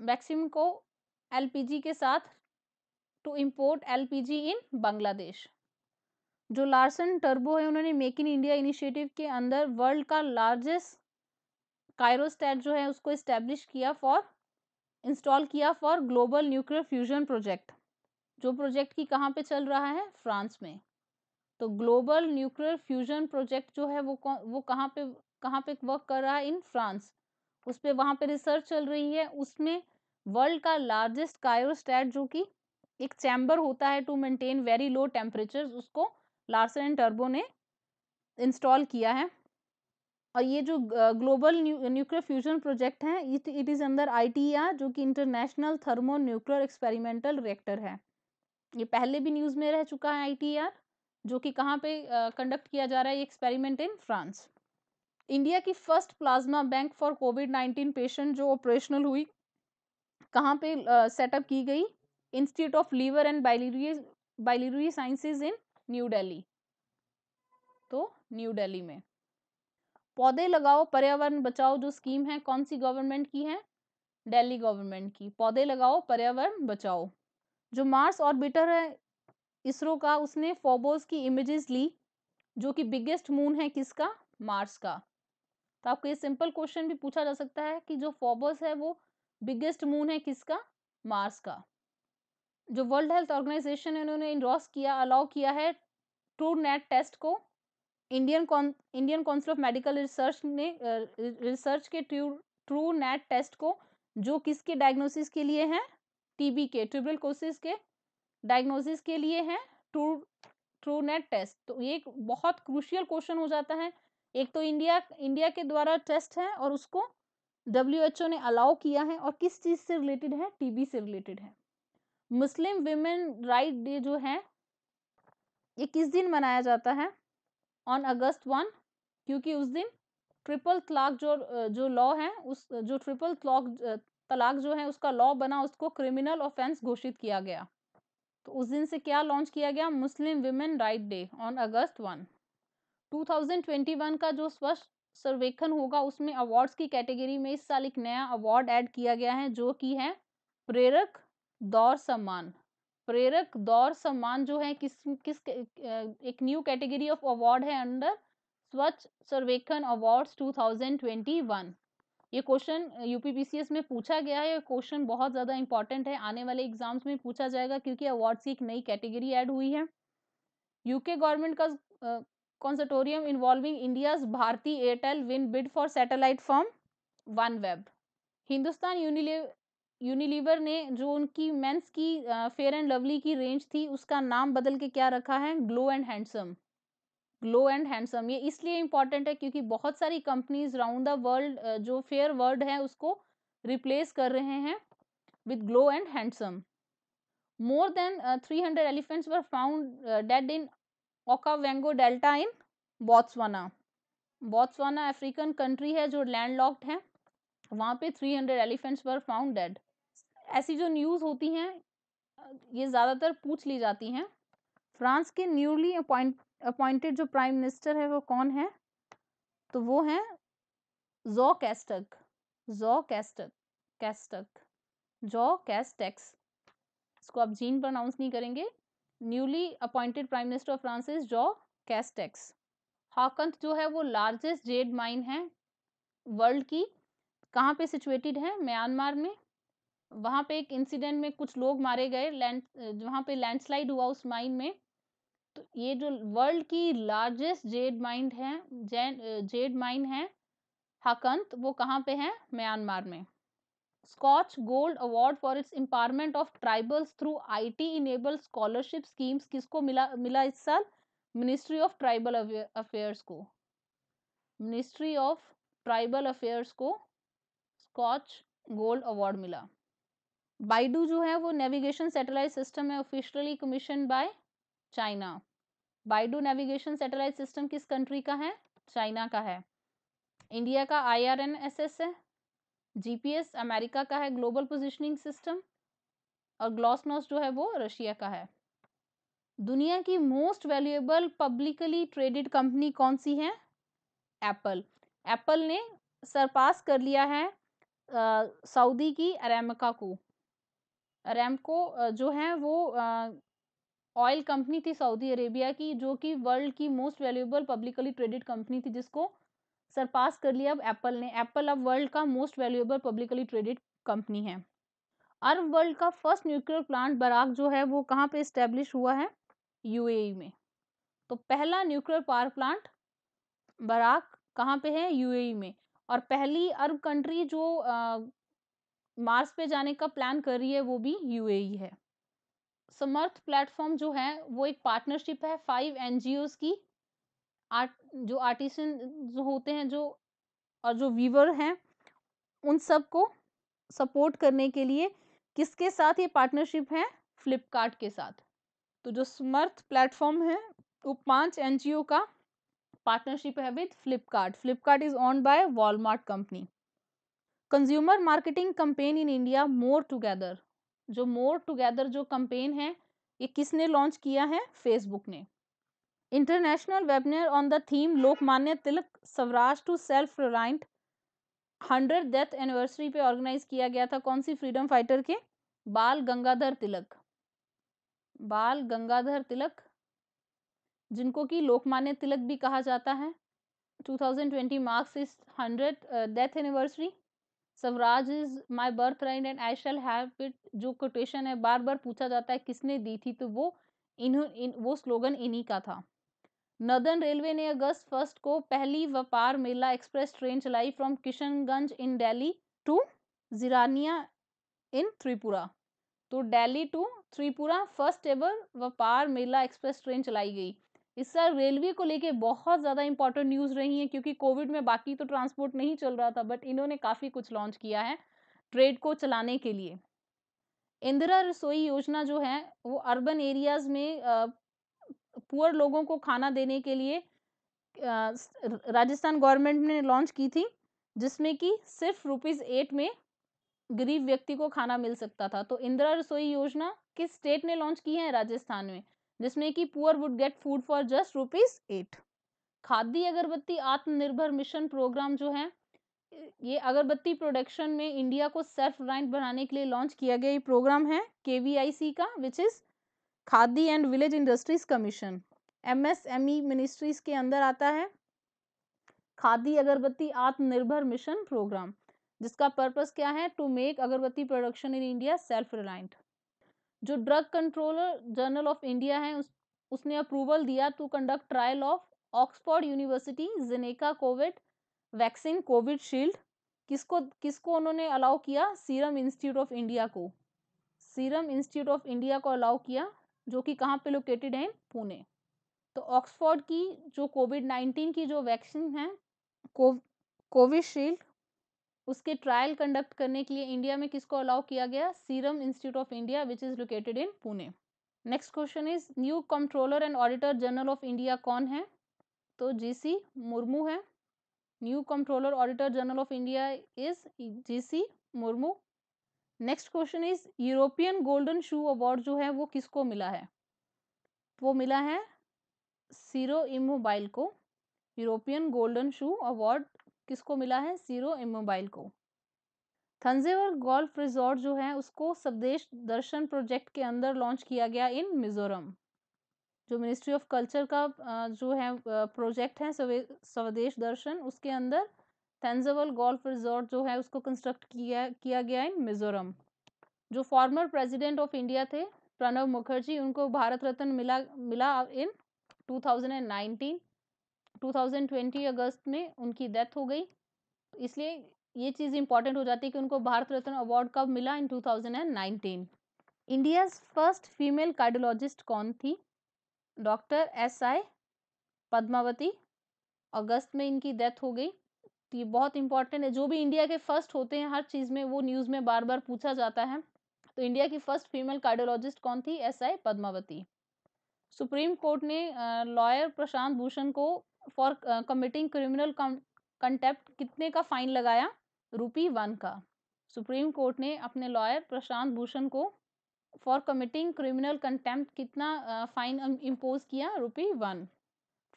मैक्सिमको एलपीजी के साथ to import LPG in Bangladesh जो लार्सन टर्बो है उन्होंने मेक इन इंडिया इनिशिएटिव के अंदर वर्ल्ड का लार्जेस्ट कायरोस्टैट जो है उसको इस्टेब्लिश किया फॉर इंस्टॉल किया for global nuclear fusion project जो प्रोजेक्ट की कहाँ पे चल रहा है फ्रांस में तो ग्लोबल न्यूक्लियर फ्यूजन प्रोजेक्ट जो है वो वो कहाँ पे कहाँ पे वर्क कर रहा है इन फ्रांस उस पर वहाँ पे रिसर्च चल रही है उसमें वर्ल्ड का लार्जेस्ट कायरोस्टैट जो कि एक चैम्बर होता है to maintain very low temperature उसको लार्सन एंड टर्बो ने इंस्टॉल किया है और ये जो ग्लोबल न्यूक्लियर फ्यूजन प्रोजेक्ट है इट इज़ अंदर आईटीआ जो कि international thermo nuclear experimental reactor है ये पहले भी न्यूज़ में रह चुका है आईटीआर जो कि कहाँ पे कंडक्ट किया जा रहा है ये एक्सपेरिमेंट इन फ्रांस इंडिया की first plasma bank for COVID nineteen patient जो ऑपरेशनल हुई कहाँ पे सेटअप की गई institute of liver and biliary biliary sciences in new Delhi तो न्यू डेली में पौधे लगाओ पर्यावरण बचाओ जो स्कीम है कौन सी गवर्नमेंट की है दिल्ली गवर्नमेंट की पौधे लगाओ पर्यावरण बचाओ जो मार्स ऑर्बिटर है इसरो का उसने फोबोस की इमेजेस ली जो कि बिगेस्ट मून है किसका मार्स का तो आपको ये सिंपल क्वेश्चन भी पूछा जा सकता है कि जो फोबोस है वो बिगेस्ट मून है किसका मार्स का जो वर्ल्ड हेल्थ ऑर्गेनाइजेशन है उन्होंने इनरॉस किया अलाउ किया है ट्रू नेट टेस्ट को Indian Indian council of medical research ने रिसर्च के ट्रू ट्रू नेट टेस्ट को जो किसके डायग्नोसिस के लिए हैं टीबी के ट्यूबरल कोसिस के डायग्नोसिस के लिए हैं ट्रू ट्रू नेट टेस्ट तो ये एक बहुत क्रूशियल क्वेश्चन हो जाता है एक तो इंडिया इंडिया के द्वारा टेस्ट है और उसको डब्ल्यू ने अलाउ किया है और किस चीज़ से रिलेटेड है टी से रिलेटेड है मुस्लिम वीमेन राइट डे जो है ये किस दिन मनाया जाता है ऑन अगस्त वन क्योंकि उस दिन ट्रिपल तलाक जो जो लॉ है उस जो ट्रिपल तलाक तलाक जो है उसका लॉ बना उसको क्रिमिनल ऑफेंस घोषित किया गया तो उस दिन से क्या लॉन्च किया गया Muslim women right day on August one 2021 का जो स्वच्छ सर्वेक्षण होगा उसमें अवार्ड्स की कैटेगरी में इस साल एक नया अवार्ड ऐड किया गया है जो कि है प्रेरक दौर सम्मान प्रेरक दौर सम्मान जो है किस किस एक न्यू कैटेगरी ऑफ अवार्ड है अंडर स्वच्छ सर्वेक्षण अवार्ड्स 2021 ये क्वेश्चन यूपीपीसीएस में पूछा गया है क्वेश्चन बहुत ज़्यादा इंपॉर्टेंट है आने वाले एग्जाम्स में पूछा जाएगा क्योंकि अवार्ड्स की एक नई कैटेगरी ऐड हुई है यूके गवर्नमेंट का consortium involving India's Bharti Airtel win bid for satellite firm OneWeb Hindustan यूनिले यूनिलीवर ने जो उनकी मेंस की फेयर एंड लवली की रेंज थी उसका नाम बदल के क्या रखा है glow and handsome glow and handsome ये इसलिए इम्पॉर्टेंट है क्योंकि बहुत सारी कंपनीज राउंड द वर्ल्ड जो फेयर वर्ड है उसको रिप्लेस कर रहे हैं with glow and handsome more than three hundred elephants were found dead in Okavango delta in Botswana Botswana African country है जो लैंड लॉक्ड है वहाँ पे three hundred elephants were found dead ऐसी जो न्यूज़ होती हैं ये ज़्यादातर पूछ ली जाती हैं फ्रांस के न्यूली अपॉइंट अपॉइंटेड जो प्राइम मिनिस्टर है वो कौन है तो वो हैं जो कैस्टक जो कैस्टक कैस्टक जो कैस्टेक्स इसको आप जीन प्रनाउंस नहीं करेंगे newly appointed prime minister of France is Castex Hpakant जो है वो लार्जेस्ट जेड माइन है वर्ल्ड की कहाँ पे सिचुएटेड है म्यांमार में वहाँ पे एक इंसिडेंट में कुछ लोग मारे गए लैंड वहाँ पे लैंडस्लाइड हुआ उस माइन में तो ये जो वर्ल्ड की लार्जेस्ट जेड माइन है जेड माइन है हकंत वो कहाँ पे है म्यांमार में Skoch gold award for its empowerment of tribals through IT enable scholarship schemes किसको मिला मिला इस साल मिनिस्ट्री ऑफ ट्राइबल अफेयर्स को मिनिस्ट्री ऑफ ट्राइबल अफेयर्स को स्कॉच गोल्ड अवार्ड मिला बाइडू जो है वो नेविगेशन सेटेलाइट सिस्टम है officially commission by China Baidu navigation satellite system किस कंट्री का है चाइना का है इंडिया का I R N S S है जीपीएस अमेरिका का है ग्लोबल पोजिशनिंग सिस्टम और ग्लॉसनोस जो है वो रशिया का है दुनिया की most valuable publicly traded company कौन सी है एप्पल एप्पल ने सरपास कर लिया है सऊदी की अरेमका को रैमको जो है वो ऑयल कंपनी थी सऊदी अरेबिया की जो कि वर्ल्ड की most valuable publicly traded company थी जिसको सरपास कर लिया अब एप्पल ने एप्पल अब वर्ल्ड का most valuable publicly traded company है अरब वर्ल्ड का फर्स्ट न्यूक्लियर प्लांट बराक जो है वो कहाँ पे इस्टेब्लिश हुआ है यूएई में तो पहला न्यूक्लियर पावर प्लांट बराक कहाँ पे है यूएई में और पहली अरब कंट्री जो मार्स पे जाने का प्लान कर रही है वो भी यू है समर्थ प्लेटफॉर्म जो है वो एक पार्टनरशिप है फाइव एन की आर्ट जो आर्टिस्ट जो होते हैं जो और जो वीवर हैं उन सब को सपोर्ट करने के लिए किसके साथ ये पार्टनरशिप है फ्लिपकार्ट के साथ तो जो समर्थ प्लेटफॉर्म है वो पांच एन का पार्टनरशिप है with Flipkart Flipkart is own by Walmart company consumer marketing campaign in India more together जो मोर टुगेदर जो कंपेन है ये किसने लॉन्च किया है फेसबुक ने international webinar on the theme Lokmanya Tilak Swaraj to self reliant hundred death anniversary पे ऑर्गेनाइज किया गया था कौन सी फ्रीडम फाइटर के बाल गंगाधर तिलक बाल गंगाधर तिलक जिनको कि लोकमान्य तिलक भी कहा जाता है 2020 मार्क्स इस hundred death anniversary Swaraj is my birth right and I shall have it जो कोटेशन है बार बार पूछा जाता है किसने दी थी तो वो इन्हों इन, वो स्लोगन इन्हीं का था नदन रेलवे ने अगस्त फर्स्ट को पहली व्यापार मेला एक्सप्रेस ट्रेन चलाई from Kishanganj in Delhi to Jirania in Tripura तो Delhi to Tripura first ever Vyapar Mela express train चलाई गई इस साल रेलवे को लेके बहुत ज़्यादा इंपॉर्टेंट न्यूज़ रही हैं क्योंकि कोविड में बाकी तो ट्रांसपोर्ट नहीं चल रहा था बट इन्होंने काफ़ी कुछ लॉन्च किया है ट्रेड को चलाने के लिए इंदिरा रसोई योजना जो है वो अर्बन एरियाज़ में पुअर लोगों को खाना देने के लिए राजस्थान गवर्नमेंट ने लॉन्च की थी जिसमें कि सिर्फ रुपीज़ एट में गरीब व्यक्ति को खाना मिल सकता था तो इंदिरा रसोई योजना किस स्टेट ने लॉन्च की है राजस्थान में जिसमें कि poor would get food for just rupees at Khadi agarbatti Atmanirbhar mission program जो है ये अगरबत्ती प्रोडक्शन में इंडिया को सेल्फ रिलायंट बनाने के लिए लॉन्च किया गया ये प्रोग्राम है के का which is Khadi and village industries commission MSME ministries के अंदर आता है खादी अगरबत्ती आत्मनिर्भर मिशन प्रोग्राम जिसका पर्पस क्या है to make agarbatti production in India self reliant जो drug controller general of India है उस, उसने अप्रूवल दिया to conduct trial of Oxford university Zeneca COVID vaccine covishield किसको किसको उन्होंने अलाउ किया सीरम इंस्टीट्यूट ऑफ इंडिया को सीरम इंस्टीट्यूट ऑफ इंडिया को अलाउ किया जो कि कहाँ पे लोकेटेड है पुणे तो ऑक्सफोर्ड की जो कोविड नाइन्टीन की जो वैक्सीन है कोविशील्ड उसके ट्रायल कंडक्ट करने के लिए इंडिया में किसको अलाउ किया गया serum institute of India which is located in Pune next question is new controller and auditor general of India कौन है तो जीसी मुर्मू है new controller auditor general of India is GC Murmu next question is European golden shoe award जो है वो किसको मिला है वो मिला है सीरो इमोबाइल को यूरोपियन गोल्डन शू अवार्ड किसको मिला है सीरो इमोबाइल को थंजेवर गोल्फ रिजॉर्ट जो है उसको स्वदेश दर्शन प्रोजेक्ट के अंदर लॉन्च किया गया इन मिजोरम जो मिनिस्ट्री ऑफ कल्चर का जो है प्रोजेक्ट है स्वदेश दर्शन उसके अंदर थेंजवल गोल्फ रिजॉर्ट जो है उसको कंस्ट्रक्ट किया किया गया इन मिजोरम जो फॉर्मर प्रेसिडेंट ऑफ इंडिया थे प्रणब मुखर्जी उनको भारत रत्न मिला मिला इन टू 2020 अगस्त में उनकी डेथ हो गई इसलिए ये चीज़ इंपॉर्टेंट हो जाती है कि उनको भारत रत्न अवार्ड कब मिला in 2019 India's first female cardiologist कौन थी डॉक्टर एस आई पद्मावती अगस्त में इनकी डेथ हो गई तो ये बहुत इंपॉर्टेंट है जो भी इंडिया के फर्स्ट होते हैं हर चीज़ में वो न्यूज़ में बार बार पूछा जाता है तो इंडिया की फर्स्ट फीमेल कार्डियोलॉजिस्ट कौन थी S I Padmavati supreme court ने लॉयर प्रशांत भूषण को फॉर कमिटिंग क्रिमिनल कंटेप्ट कितने का फाइन लगाया रुपी वन का सुप्रीम कोर्ट ने अपने लॉयर प्रशांत भूषण को फॉर कमिटिंग क्रिमिनल कंटेम्प्ट कितना फाइन uh, इम्पोज um, किया rupee one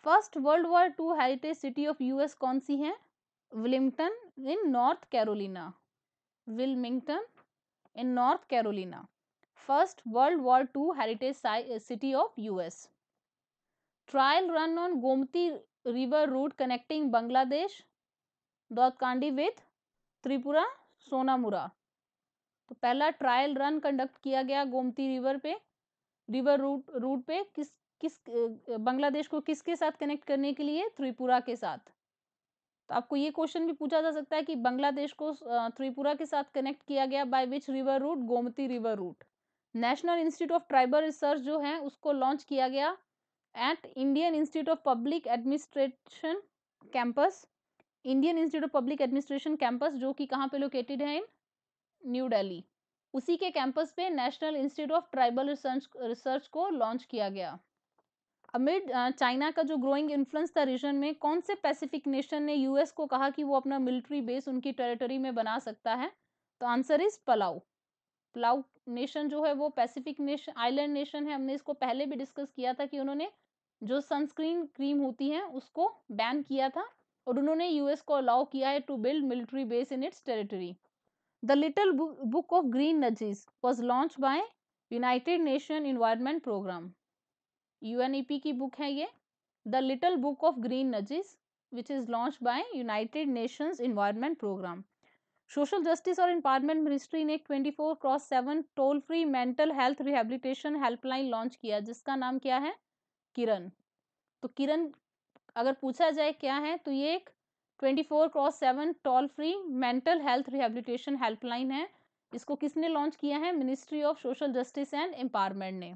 first world war two heritage city of US कौन सी है Wilmington in North Carolina Wilmington in North Carolina first world war two heritage city of US trial run on Gomti river route connecting Bangladesh Daudkandi with Tripura Sonamura तो पहला ट्रायल रन कंडक्ट किया गया गोमती रिवर पे रिवर रूट रूट पे किस किस बांग्लादेश को किसके साथ कनेक्ट करने के लिए त्रिपुरा के साथ तो आपको ये क्वेश्चन भी पूछा जा सकता है कि बांग्लादेश को त्रिपुरा के साथ कनेक्ट किया गया by which river route Gomti river route national institute of tribal research जो है उसको लॉन्च किया गया at Indian Institute of Public Administration campus Indian institute of public administration campus जो कि कहाँ पे लोकेटेड है इन न्यू डेली उसी के कैंपस पे national institute of tribal research research को लॉन्च किया गया अमिड चाइना का जो ग्रोइंग इन्फ्लुएंस था रीजन में कौन से पैसिफिक नेशन ने यूएस को कहा कि वो अपना मिलिट्री बेस उनकी टेरिटरी में बना सकता है तो answer is Palau Palau nation जो है वो पैसिफिक नेशन आइलैंड नेशन है हमने इसको पहले भी डिस्कस किया था कि उन्होंने जो सनस्क्रीन क्रीम होती है उसको बैन किया था और उन्होंने यूएस को अलाउ किया है to build military base in its territory the little book of green nudges was launch by United Nation Environment Programme U की बुक है ये the little book of green nudges which is launch by United Nations Environment Programme social justice और इम्पावरमेंट मिनिस्ट्री ने 24 cross seven toll free mental health rehabilitation helpline launch किया जिसका नाम क्या है किरण तो किरण अगर पूछा जाए क्या है तो ये एक 24 cross seven toll free mental health rehabilitation helpline है इसको किसने लॉन्च किया है ministry of social justice and empowerment ने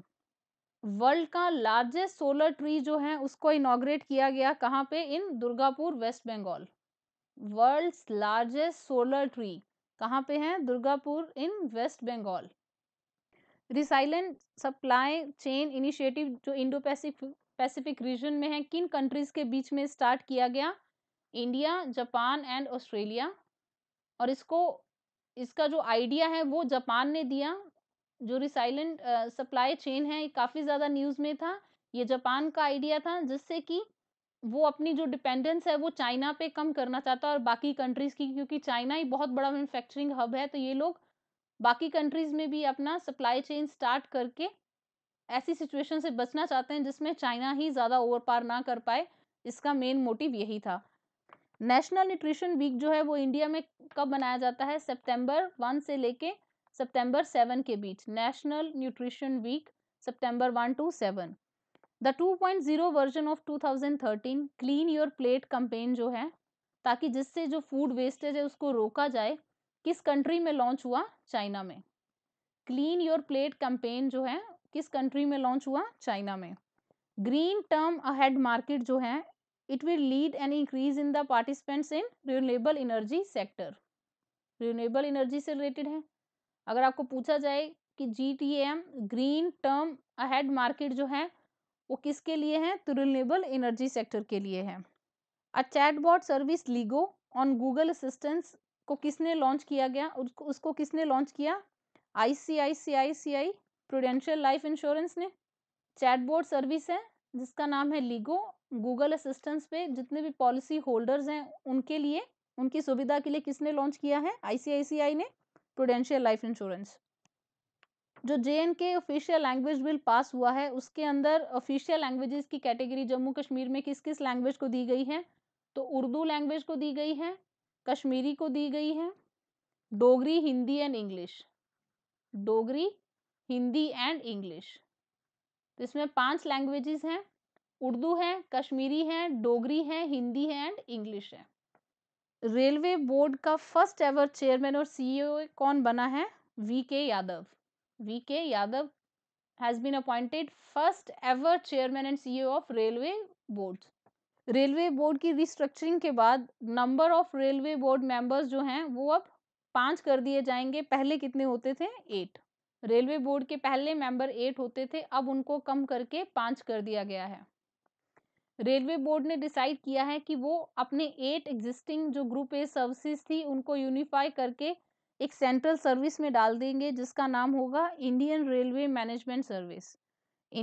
वर्ल्ड का लार्जेस्ट सोलर ट्री जो है उसको इनाग्रेट किया गया कहाँ पे in Durgapur West Bengal world largest solar tree कहाँ पे है Durgapur in waste Bengal resilient supply chain initiative जो इंडो पैसिफिक रीजन में है किन कंट्रीज़ के बीच में स्टार्ट किया गया इंडिया जापान एंड ऑस्ट्रेलिया और इसको इसका जो आइडिया है वो जापान ने दिया जो रिसाइलेंट सप्लाई चेन है काफ़ी ज़्यादा न्यूज़ में था ये जापान का आइडिया था जिससे कि वो अपनी जो डिपेंडेंस है वो चाइना पे कम करना चाहता है और बाकी कंट्रीज़ की क्योंकि चाइना ही बहुत बड़ा मैनुफैक्चरिंग हब है तो ये लोग बाकी कंट्रीज़ में भी अपना सप्लाई चेन स्टार्ट करके ऐसी सिचुएशन से बचना चाहते हैं जिसमें चाइना ही ज़्यादा ओवर पार ना कर पाए इसका मेन मोटिव यही था नेशनल न्यूट्रिशन वीक जो है वो इंडिया में कब मनाया जाता है सितंबर वन से लेके सितंबर सेवन के बीच नेशनल न्यूट्रिशन वीक सितंबर one two seven the two point zero version of two thousand thirteen clean your plate campaign जो है ताकि जिससे जो फूड वेस्टेज है उसको रोका जाए किस कंट्री में लॉन्च हुआ चाइना में क्लीन योर प्लेट कैंपेन जो है किस कंट्री में लॉन्च हुआ चाइना में ग्रीन टर्म अहेड मार्केट जो है it will lead an increase in the participants in renewable energy sector renewable energy से रिलेटेड है अगर आपको पूछा जाए कि G T M green term ahead market जो है वो किसके लिए है तो रिन्यूएबल एनर्जी सेक्टर के लिए है a chat bot service LiGo on Google assistance को किसने लॉन्च किया गया उसको उसको किसने लॉन्च किया I C I C I C I prudential life insurance ने चैटबोर्ड सर्विस है जिसका नाम है लीगो गूगल असिस्टेंस पे जितने भी पॉलिसी होल्डर्स हैं उनके लिए उनकी सुविधा के लिए किसने लॉन्च किया है आईसीआईसीआई ने प्रोडेंशियल लाइफ इंश्योरेंस जो जे के ऑफिशियल लैंग्वेज बिल पास हुआ है उसके अंदर ऑफिशियल लैंग्वेजेस की कैटेगरी जम्मू कश्मीर में किस किस लैंग्वेज को दी गई है तो उर्दू लैंग्वेज को दी गई है कश्मीरी को दी गई है Dogri Hindi and English Dogri Hindi and English तो इसमें पांच लैंग्वेजेस हैं उर्दू है कश्मीरी है डोगरी है हिंदी है एंड इंग्लिश है रेलवे बोर्ड का फर्स्ट एवर चेयरमैन और सीईओ e कौन बना है V K Yadav V K Yadav has been appointed first ever chairman and CEO of railway board railway board की रिस्ट्रक्चरिंग के बाद number of railway board members जो हैं वो अब पाँच कर दिए जाएंगे पहले कितने होते थे एट रेलवे बोर्ड के पहले मेंबर एट होते थे अब उनको कम करके पाँच कर दिया गया है रेलवे बोर्ड ने डिसाइड किया है कि वो अपने एट एग्जिस्टिंग जो ग्रुप ए सर्विसेज थी उनको यूनिफाई करके एक सेंट्रल सर्विस में डाल देंगे जिसका नाम होगा Indian railway management service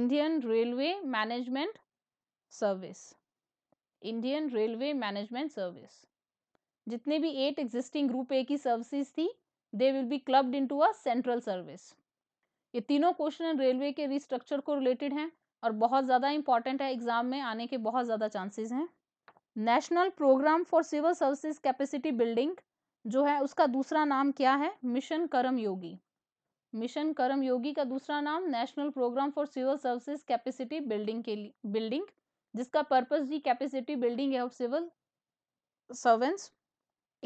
Indian railway management service Indian railway management service जितने भी एट एग्जिस्टिंग ग्रुप ए की सर्विसेज थी they will be clubbed into a central service ये तीनों क्वेश्चन रेलवे के रिस्ट्रक्चर को रिलेटेड हैं और बहुत ज़्यादा इंपॉर्टेंट है एग्जाम में आने के बहुत ज़्यादा चांसेस हैं national programme for civil services capacity building जो है उसका दूसरा नाम क्या है मिशन करम योगी मिशन करम योगी का दूसरा नाम national programme for civil services capacity building के लिए बिल्डिंग जिसका पर्पस जी कैपेसिटी बिल्डिंग है of civil servants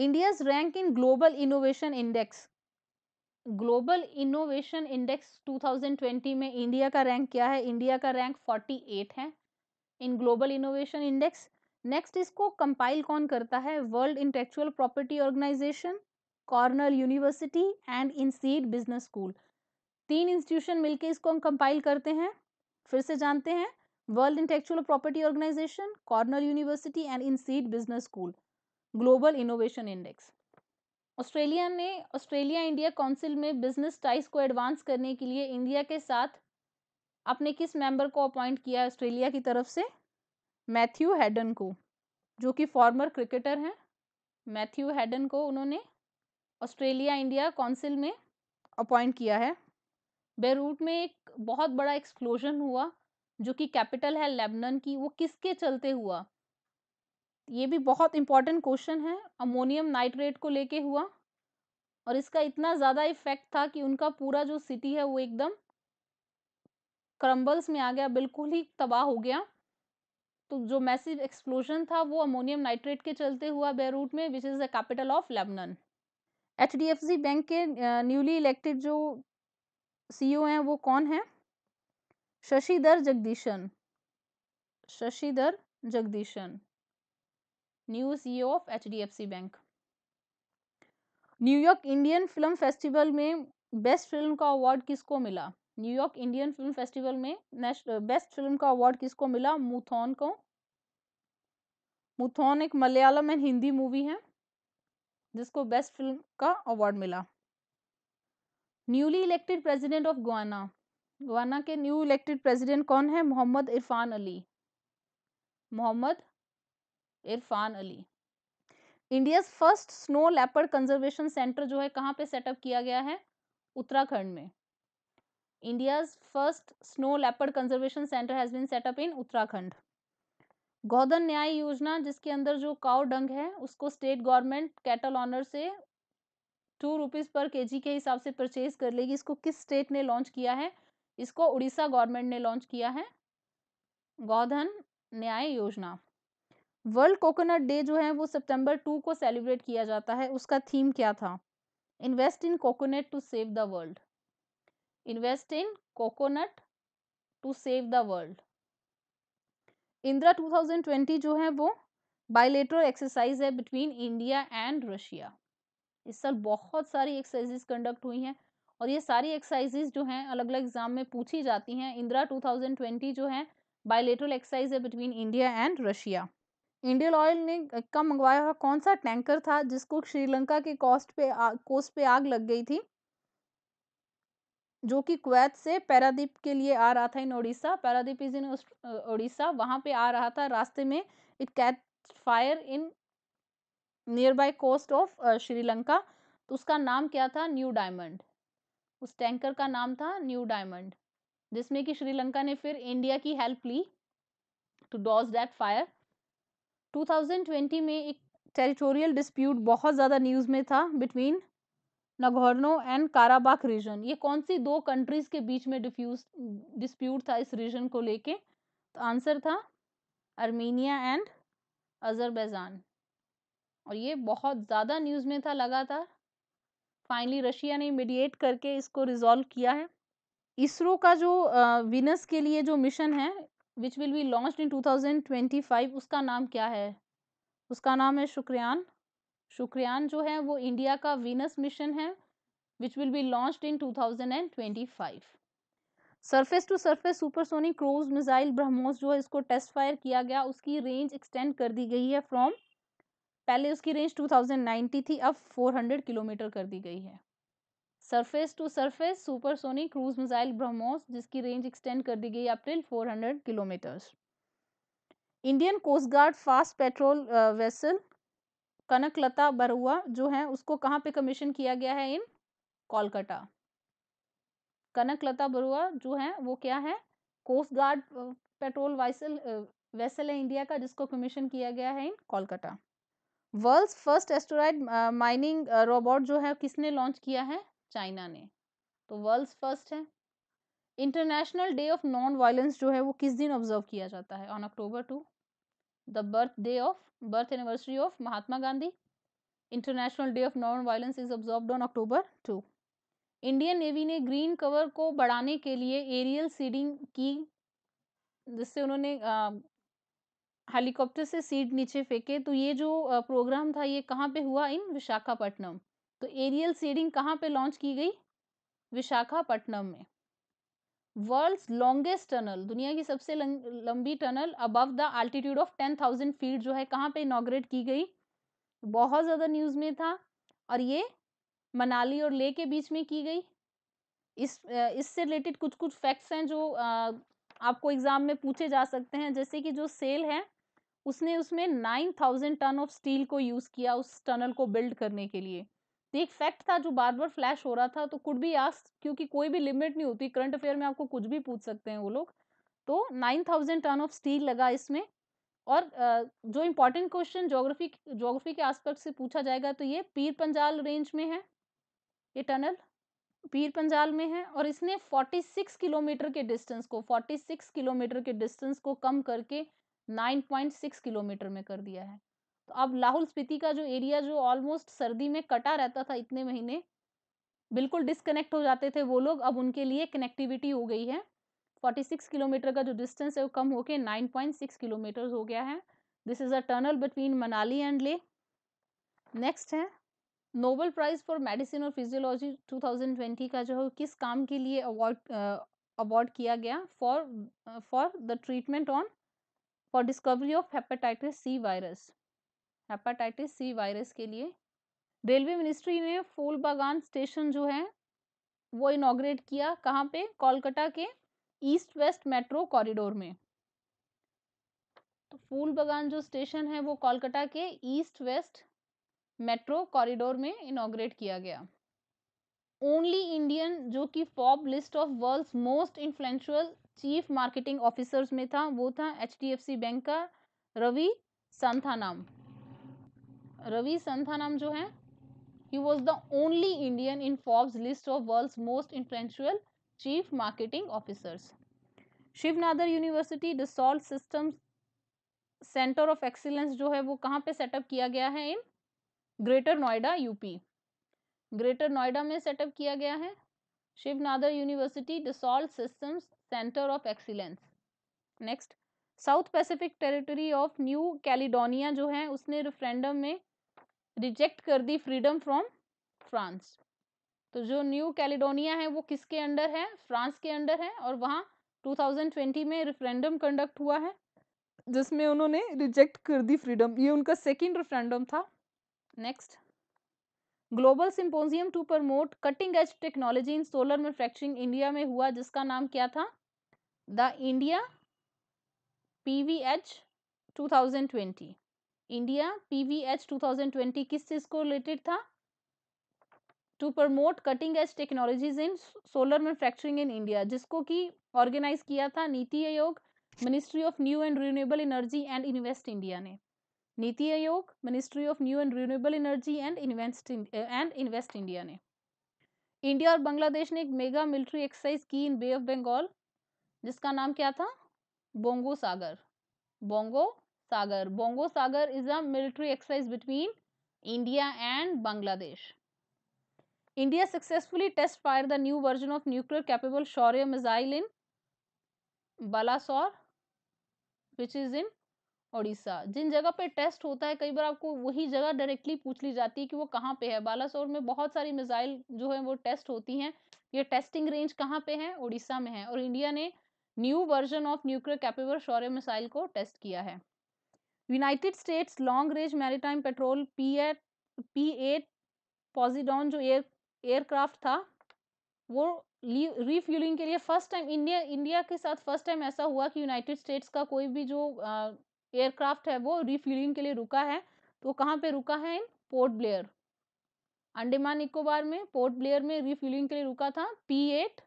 India's rank in global innovation index global innovation index 2020 में इंडिया का रैंक क्या है इंडिया का रैंक 48 है in global innovation index next इसको कंपाइल कौन करता है world intellectual property organisation Cornell university and INSEAD business school तीन इंस्टीट्यूशन मिलके इसको हम कंपाइल करते हैं फिर से जानते हैं world intellectual property organisation Cornell university and INSEAD business school global innovation index Australia ने ऑस्ट्रेलिया इंडिया काउंसिल में बिजनेस टाइस को एडवांस करने के लिए इंडिया के साथ अपने किस मेंबर को अपॉइंट किया ऑस्ट्रेलिया की तरफ से मैथ्यू हैडन को जो कि फॉर्मर क्रिकेटर हैं मैथ्यू हैडन को उन्होंने ऑस्ट्रेलिया इंडिया काउंसिल में अपॉइंट किया है बेरूट में एक बहुत बड़ा एक्सप्लोजन हुआ जो कि कैपिटल है लेबनन की वो किसके चलते हुआ ये भी बहुत इंपॉर्टेंट क्वेश्चन है अमोनियम नाइट्रेट को लेके हुआ और इसका इतना ज़्यादा इफेक्ट था कि उनका पूरा जो सिटी है वो एकदम क्रम्बल्स में आ गया बिल्कुल ही तबाह हो गया तो जो मैसिव एक्सप्लोजन था वो अमोनियम नाइट्रेट के चलते हुआ बेरूट में which is the capital of Lebanon H bank के न्यूली इलेक्टेड जो सी e हैं वो कौन है Shashidhar Jagdishan Shashidhar Jagdishan e new CEO of HDFC bank New York Indian film festival में बेस्ट फिल्म का अवार्ड किसको मिला न्यूयॉर्क इंडियन फिल्म फेस्टिवल में बेस्ट फिल्म का अवार्ड किसको मिला मुथोन को मुथोन एक मलयालम एंड हिंदी मूवी है जिसको बेस्ट फिल्म का अवार्ड मिला newly elected president of Guyana Guyana के न्यू इलेक्टेड प्रेसिडेंट कौन है Mohamed Irfaan Ali Mohamed Irfaan Ali India first snow leopard conservation centre जो है कहाँ पे सेटअप किया गया है उत्तराखंड में India's first snow leopard conservation centre has been setup in Uttarakhand Godhan Nyay योजना जिसके अंदर जो काउ डंग है उसको स्टेट गवर्नमेंट कैटल ऑनर से टू रुपीज़ पर केजी के हिसाब से परचेज कर लेगी इसको किस स्टेट ने लॉन्च किया है इसको उड़ीसा गवर्नमेंट ने लॉन्च किया है गौधन न्याय योजना वर्ल्ड कोकोनट डे जो है वो सितंबर टू को सेलिब्रेट किया जाता है उसका थीम क्या था invest in coconut to save the world invest in coconut to save the world Indra 2020 जो है वो बायोलेट्रल एक्सरसाइज है बिटवीन इंडिया एंड रशिया इस साल बहुत सारी एक्सरसाइजेस कंडक्ट हुई हैं और ये सारी एक्सरसाइजेज जो हैं अलग अलग एग्जाम में पूछी जाती हैं इंदिरा 2020 जो है बायोलेटरल एक्सरसाइज है between India and Russia Indian oil ने का मंगवाया हुआ कौन सा टैंकर था जिसको श्रीलंका के कॉस्ट पे आ, कोस्ट पे आग लग गई थी जो कि कुवैत से पैरादीप के लिए आ रहा था in Odisha Paradip is in Odisha वहाँ पे आ रहा था रास्ते में it catch fire in near by coast of Sri Lanka तो उसका नाम क्या था न्यू डायमंड उस टैंकर का नाम था न्यू डायमंड जिसमें कि श्रीलंका ने फिर इंडिया की हेल्प ली टू डॉज डैट फायर 2020 में एक टेरिटोरियल डिस्प्यूट बहुत ज़्यादा न्यूज़ में था between Nagorno and Karabakh region ये कौन सी दो कंट्रीज़ के बीच में डिफ्यूज डिस्प्यूट था इस रीजन को लेके तो आंसर था अर्मेनिया एंड अजरबैजान और ये बहुत ज़्यादा न्यूज़ में था लगातार फाइनली रशिया ने मीडिएट करके इसको रिजॉल्व किया है इसरो का जो विनस के लिए जो मिशन है which will be launch in two thousand twenty five उसका नाम क्या है उसका नाम है शुक्रयान शुक्रयान जो है वो इंडिया का विनस मिशन है which will be launch in two thousand and twenty five surface to surface supersonic cruise missile BrahMos जो है इसको टेस्ट फायर किया गया उसकी रेंज एक्सटेंड कर दी गई है फ्रॉम पहले उसकी रेंज 2090 थी अब 400 किलोमीटर कर दी गई है surface to surface supersonic cruise missile BrahMos जिसकी रेंज एक्सटेंड कर दी गई अप्रैल 400 kilometres Indian coast guard fast patrol vessel Kanaklata Barua जो है उसको कहाँ पे कमीशन किया गया है इन कोलकाता कनकलता बरुआ जो है वो क्या है coast guard patrol vessel vessel है इंडिया का जिसको कमीशन किया गया है in Kolkata world first asteroid mining robot जो है किसने लॉन्च किया है चाइना ने तो वर्ल्ड्स फर्स्ट है international day of non violence जो है वो किस दिन ऑब्जर्व किया जाता है on October two the birth day of birth anniversary of Mahatma Gandhi international day of non violence is observe on October two Indian navy ने ग्रीन कवर को बढ़ाने के लिए एरियल सीडिंग की जिससे उन्होंने uh, हेलीकॉप्टर से सीट नीचे फेंके तो ये जो प्रोग्राम था ये कहाँ पे हुआ इन विशाखापट्टनम तो एरियल सीडिंग कहाँ पे लॉन्च की गई विशाखापट्टनम में वर्ल्ड्स लॉन्गेस्ट टनल दुनिया की सबसे लंबी tunnel above the altitude of ten thousand feet जो है कहाँ पे इनाग्रेट की गई बहुत ज़्यादा न्यूज़ में था और ये मनाली और ले के बीच में की गई इस इससे रिलेटेड कुछ कुछ फैक्ट्स हैं जो आ, आपको एग्ज़ाम में पूछे जा सकते हैं जैसे कि जो सेल है उसने उसमें nine thousand ton of steel को यूज़ किया उस टनल को बिल्ड करने के लिए तो एक फैक्ट था जो बार बार फ्लैश हो रहा था तो कुड भी आस्क क्योंकि कोई भी लिमिट नहीं होती करंट अफेयर में आपको कुछ भी पूछ सकते हैं वो लोग तो nine thousand ton of steel लगा इसमें और जो इम्पोर्टेंट क्वेश्चन जोग्राफी जोग्राफी के आस्पेक्ट से पूछा जाएगा तो ये पीर पंजाल रेंज में है ये टनल पीर पंजाल में है और इसने 46 किलोमीटर के डिस्टेंस को 46 किलोमीटर के डिस्टेंस को कम करके 9.6 किलोमीटर में कर दिया है तो अब लाहौल स्पीति का जो एरिया जो ऑलमोस्ट सर्दी में कटा रहता था इतने महीने बिल्कुल डिसकनेक्ट हो जाते थे वो लोग अब उनके लिए कनेक्टिविटी हो गई है 46 किलोमीटर का जो डिस्टेंस है वो कम होके 9.6 किलोमीटर हो गया है this is a tunnel between Manali and Leh next है नोबल प्राइज़ फॉर मेडिसिन और फिजियोलॉजी 2020 का जो है किस काम के लिए अवार्ड अवार्ड किया गया for for the treatment on for discovery of hepatitis C virus hepatitis C virus के लिए रेलवे मिनिस्ट्री ने फूल बागान स्टेशन जो है वो इनाग्रेट किया कहाँ पे कोलकाता के ईस्ट वेस्ट मेट्रो कॉरिडोर में तो फूल बागान जो स्टेशन है वो कोलकाता के ईस्ट वेस्ट मेट्रो कॉरिडोर में इनाग्रेट किया गया ओनली इंडियन जो कि फॉब list of world most influential chief marketing officers में था वो था सी बैंक का रवि संथानाम रवि संथानाम जो है he was the only Indian in Forbes list of world most influential chief marketing officers Shiv Nadar university Dassault system centre of excellence जो है वो कहाँ पे सेटअप किया गया है in greater Noida UP greater Noida में सेटअप किया गया है Shiv Nadar university Dassault systems centre of excellence next south Pacific territory of New Caledonia जो है उसने रेफरेंडम में रिजेक्ट कर दी फ्रीडम फ्रॉम फ्रांस तो जो न्यू कैलिडोनिया है वो किसके अंडर है फ्रांस के अंडर है और वहाँ 2020 में रेफरेंडम कंडक्ट हुआ है जिसमें उन्होंने रिजेक्ट कर दी फ्रीडम ये उनका सेकेंड रेफरेंडम था next global symposium to promote cutting edge technology in solar manufacturing India में हुआ जिसका नाम क्या था the India H two thousand twenty India P V thousand twenty किस चीज को रिलेटेड था to promote cutting edge technologies in solar manufacturing in India जिसको कि ऑर्गेनाइज किया था NITI Aayog ministry of new and renewable energy and invest India ने NITI Aayog ministry of new and renewable energy and invest and invest India ने इंडिया और बांग्लादेश ने एक मेगा मिलिट्री एक्सरसाइज की इन बे ऑफ बंगाल जिसका नाम क्या था Bongo Sagar Bongo Sagar Bongo Sagar is a military exercise between India and Bangladesh India successfully test fire the new version of nuclear capable Shaurya missile in Balasore which is in Odisha जिन जगह पे टेस्ट होता है कई बार आपको वही जगह डायरेक्टली पूछ ली जाती है कि वो कहाँ पे है बालासोर में बहुत सारी मिसाइल जो है वो टेस्ट होती हैं ये टेस्टिंग रेंज कहाँ पे है ओडिशा में है और इंडिया ने new version of nuclear capable Shaurya missile को टेस्ट किया है United States long range maritime patrol P eight P eight Poseidon जो एयर एयरक्राफ्ट था वो रीफ्यूलिंग के लिए फर्स्ट टाइम इंडिया इंडिया के साथ फर्स्ट टाइम ऐसा हुआ कि यूनाइटेड स्टेट्स का कोई भी जो एयरक्राफ्ट है वो रीफ्यूलिंग के लिए रुका है तो कहाँ पे रुका है इन पोर्ट ब्लेयर अंडेमान निकोबार में पोर्ट ब्लेयर में रीफ्यूलिंग के लिए रुका था पी एट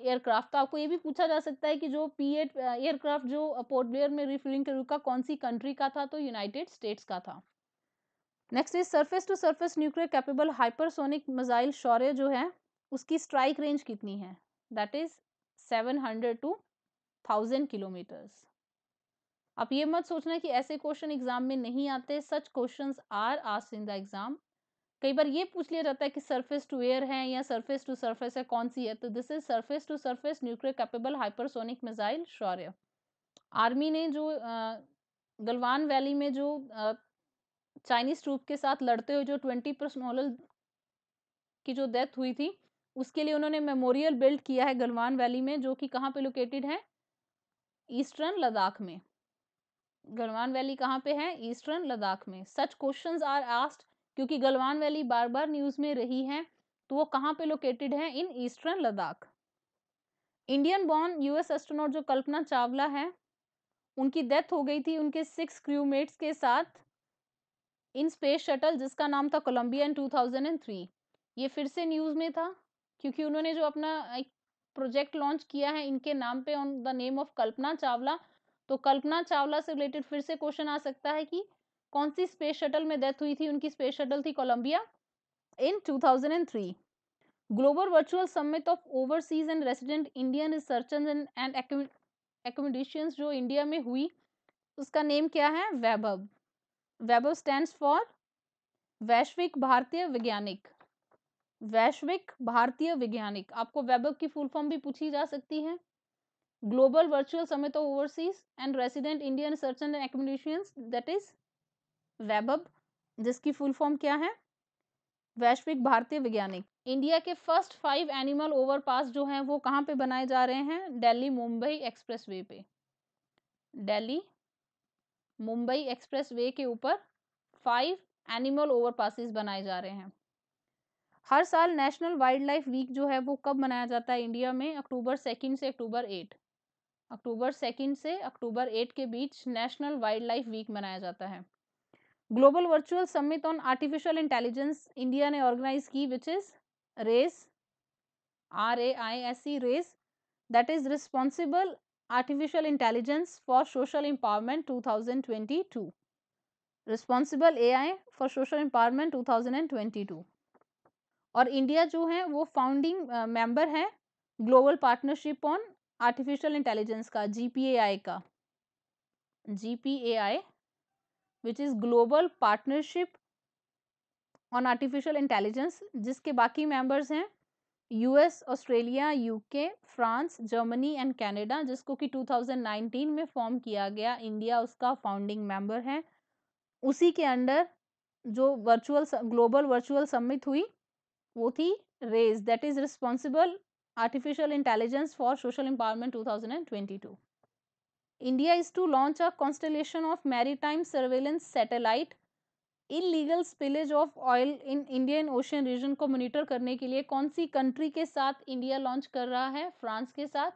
एयरक्राफ्ट तो आपको ये भी पूछा जा सकता है कि जो पी एट एयरक्राफ्ट जो पोर्ट ब्लेयर में रिफिलिंग के रुका कौन सी कंट्री का था तो यूनाइटेड स्टेट्स का था next is surface to surface nuclear capable hypersonic missile Shaurya जो है उसकी स्ट्राइक रेंज कितनी है that is seven hundred to thousand kilometres आप ये मत सोचना कि ऐसे क्वेश्चन एग्जाम में नहीं आते such questions are asked in the exam कई बार ये पूछ लिया जाता है कि सरफेस टू एयर है या सरफेस टू सरफेस है कौन सी है तो this is surface to surface nuclear capable hypersonic missile Shaurya army ने जो गलवान वैली में जो चाइनीज ट्रूप के साथ लड़ते हुए जो ट्वेंटी पर्सनल की जो डेथ हुई थी उसके लिए उन्होंने मेमोरियल बिल्ड किया है गलवान वैली में जो कि कहाँ पे लोकेटेड है ईस्टर्न लद्दाख में गलवान वैली कहाँ पे है ईस्टर्न लद्दाख में सच क्वेश्चंस आर आस्ट क्योंकि गलवान वैली बार बार न्यूज़ में रही है तो वो कहाँ पे लोकेटेड है in eastern Ladakh Indian born US astronaut जो कल्पना चावला है उनकी डेथ हो गई थी उनके सिक्स क्रूमेट्स के साथ इन स्पेस शटल जिसका नाम था कोलम्बिया इन टू ये फिर से न्यूज़ में था क्योंकि उन्होंने जो अपना एक प्रोजेक्ट लॉन्च किया है इनके नाम पे on the name of Kalpana Chawla तो कल्पना चावला से रिलेटेड फिर से क्वेश्चन आ सकता है कि कौन सी स्पेस शटल में डेथ हुई थी उनकी स्पेस शटल थी Columbia in 2003 global virtual summit of overseas and resident Indian research and accommodation जो इंडिया में हुई उसका नेम क्या है वैभव वैभव स्टैंड फॉर वैश्विक भारतीय वैज्ञानिक वैश्विक भारतीय वैज्ञानिक आपको वैभव की फुल फॉर्म भी पूछी जा सकती है global virtual summit of overseas and resident Indian research and accommodation that is Vaibhav जिसकी फुल फॉर्म क्या है वैश्विक भारतीय वैज्ञानिक इंडिया के फर्स्ट फाइव एनिमल ओवरपास जो हैं वो कहाँ पे बनाए जा रहे हैं दिल्ली मुंबई एक्सप्रेस वे पे दिल्ली मुंबई एक्सप्रेस वे के ऊपर फाइव एनिमल ओवरपासेस बनाए जा रहे हैं हर साल नेशनल वाइल्ड लाइफ वीक जो है वो कब मनाया जाता है इंडिया में अक्टूबर सेकेंड से अक्टूबर एट अक्टूबर सेकेंड से अक्टूबर एट के बीच नेशनल वाइल्ड लाइफ वीक मनाया जाता है global virtual summit on artificial intelligence India ने ऑर्गेनाइज की which is RAISE R A I S E RAISE that is responsible artificial intelligence for social empowerment two responsible A I for social empowerment two और इंडिया जो है वो फाउंडिंग मेंबर है global partnership on artificial intelligence का जी पी ए आई का G P A I which is global partnership on artificial intelligence जिसके बाकी मेंबर्स हैं US Australia UK France Germany and Canada जिसको कि 2019 में फॉर्म किया गया इंडिया उसका फाउंडिंग मेंबर है उसी के अंडर जो वर्चुअल ग्लोबल वर्चुअल समिट हुई वो थी RAISE that is responsible artificial intelligence for social empowerment two India is to launch a constellation of maritime surveillance satellite illegal spillage of oil in Indian Ocean region को मॉनिटर करने के लिए कौन सी कंट्री के साथ इंडिया लॉन्च कर रहा है फ्रांस के साथ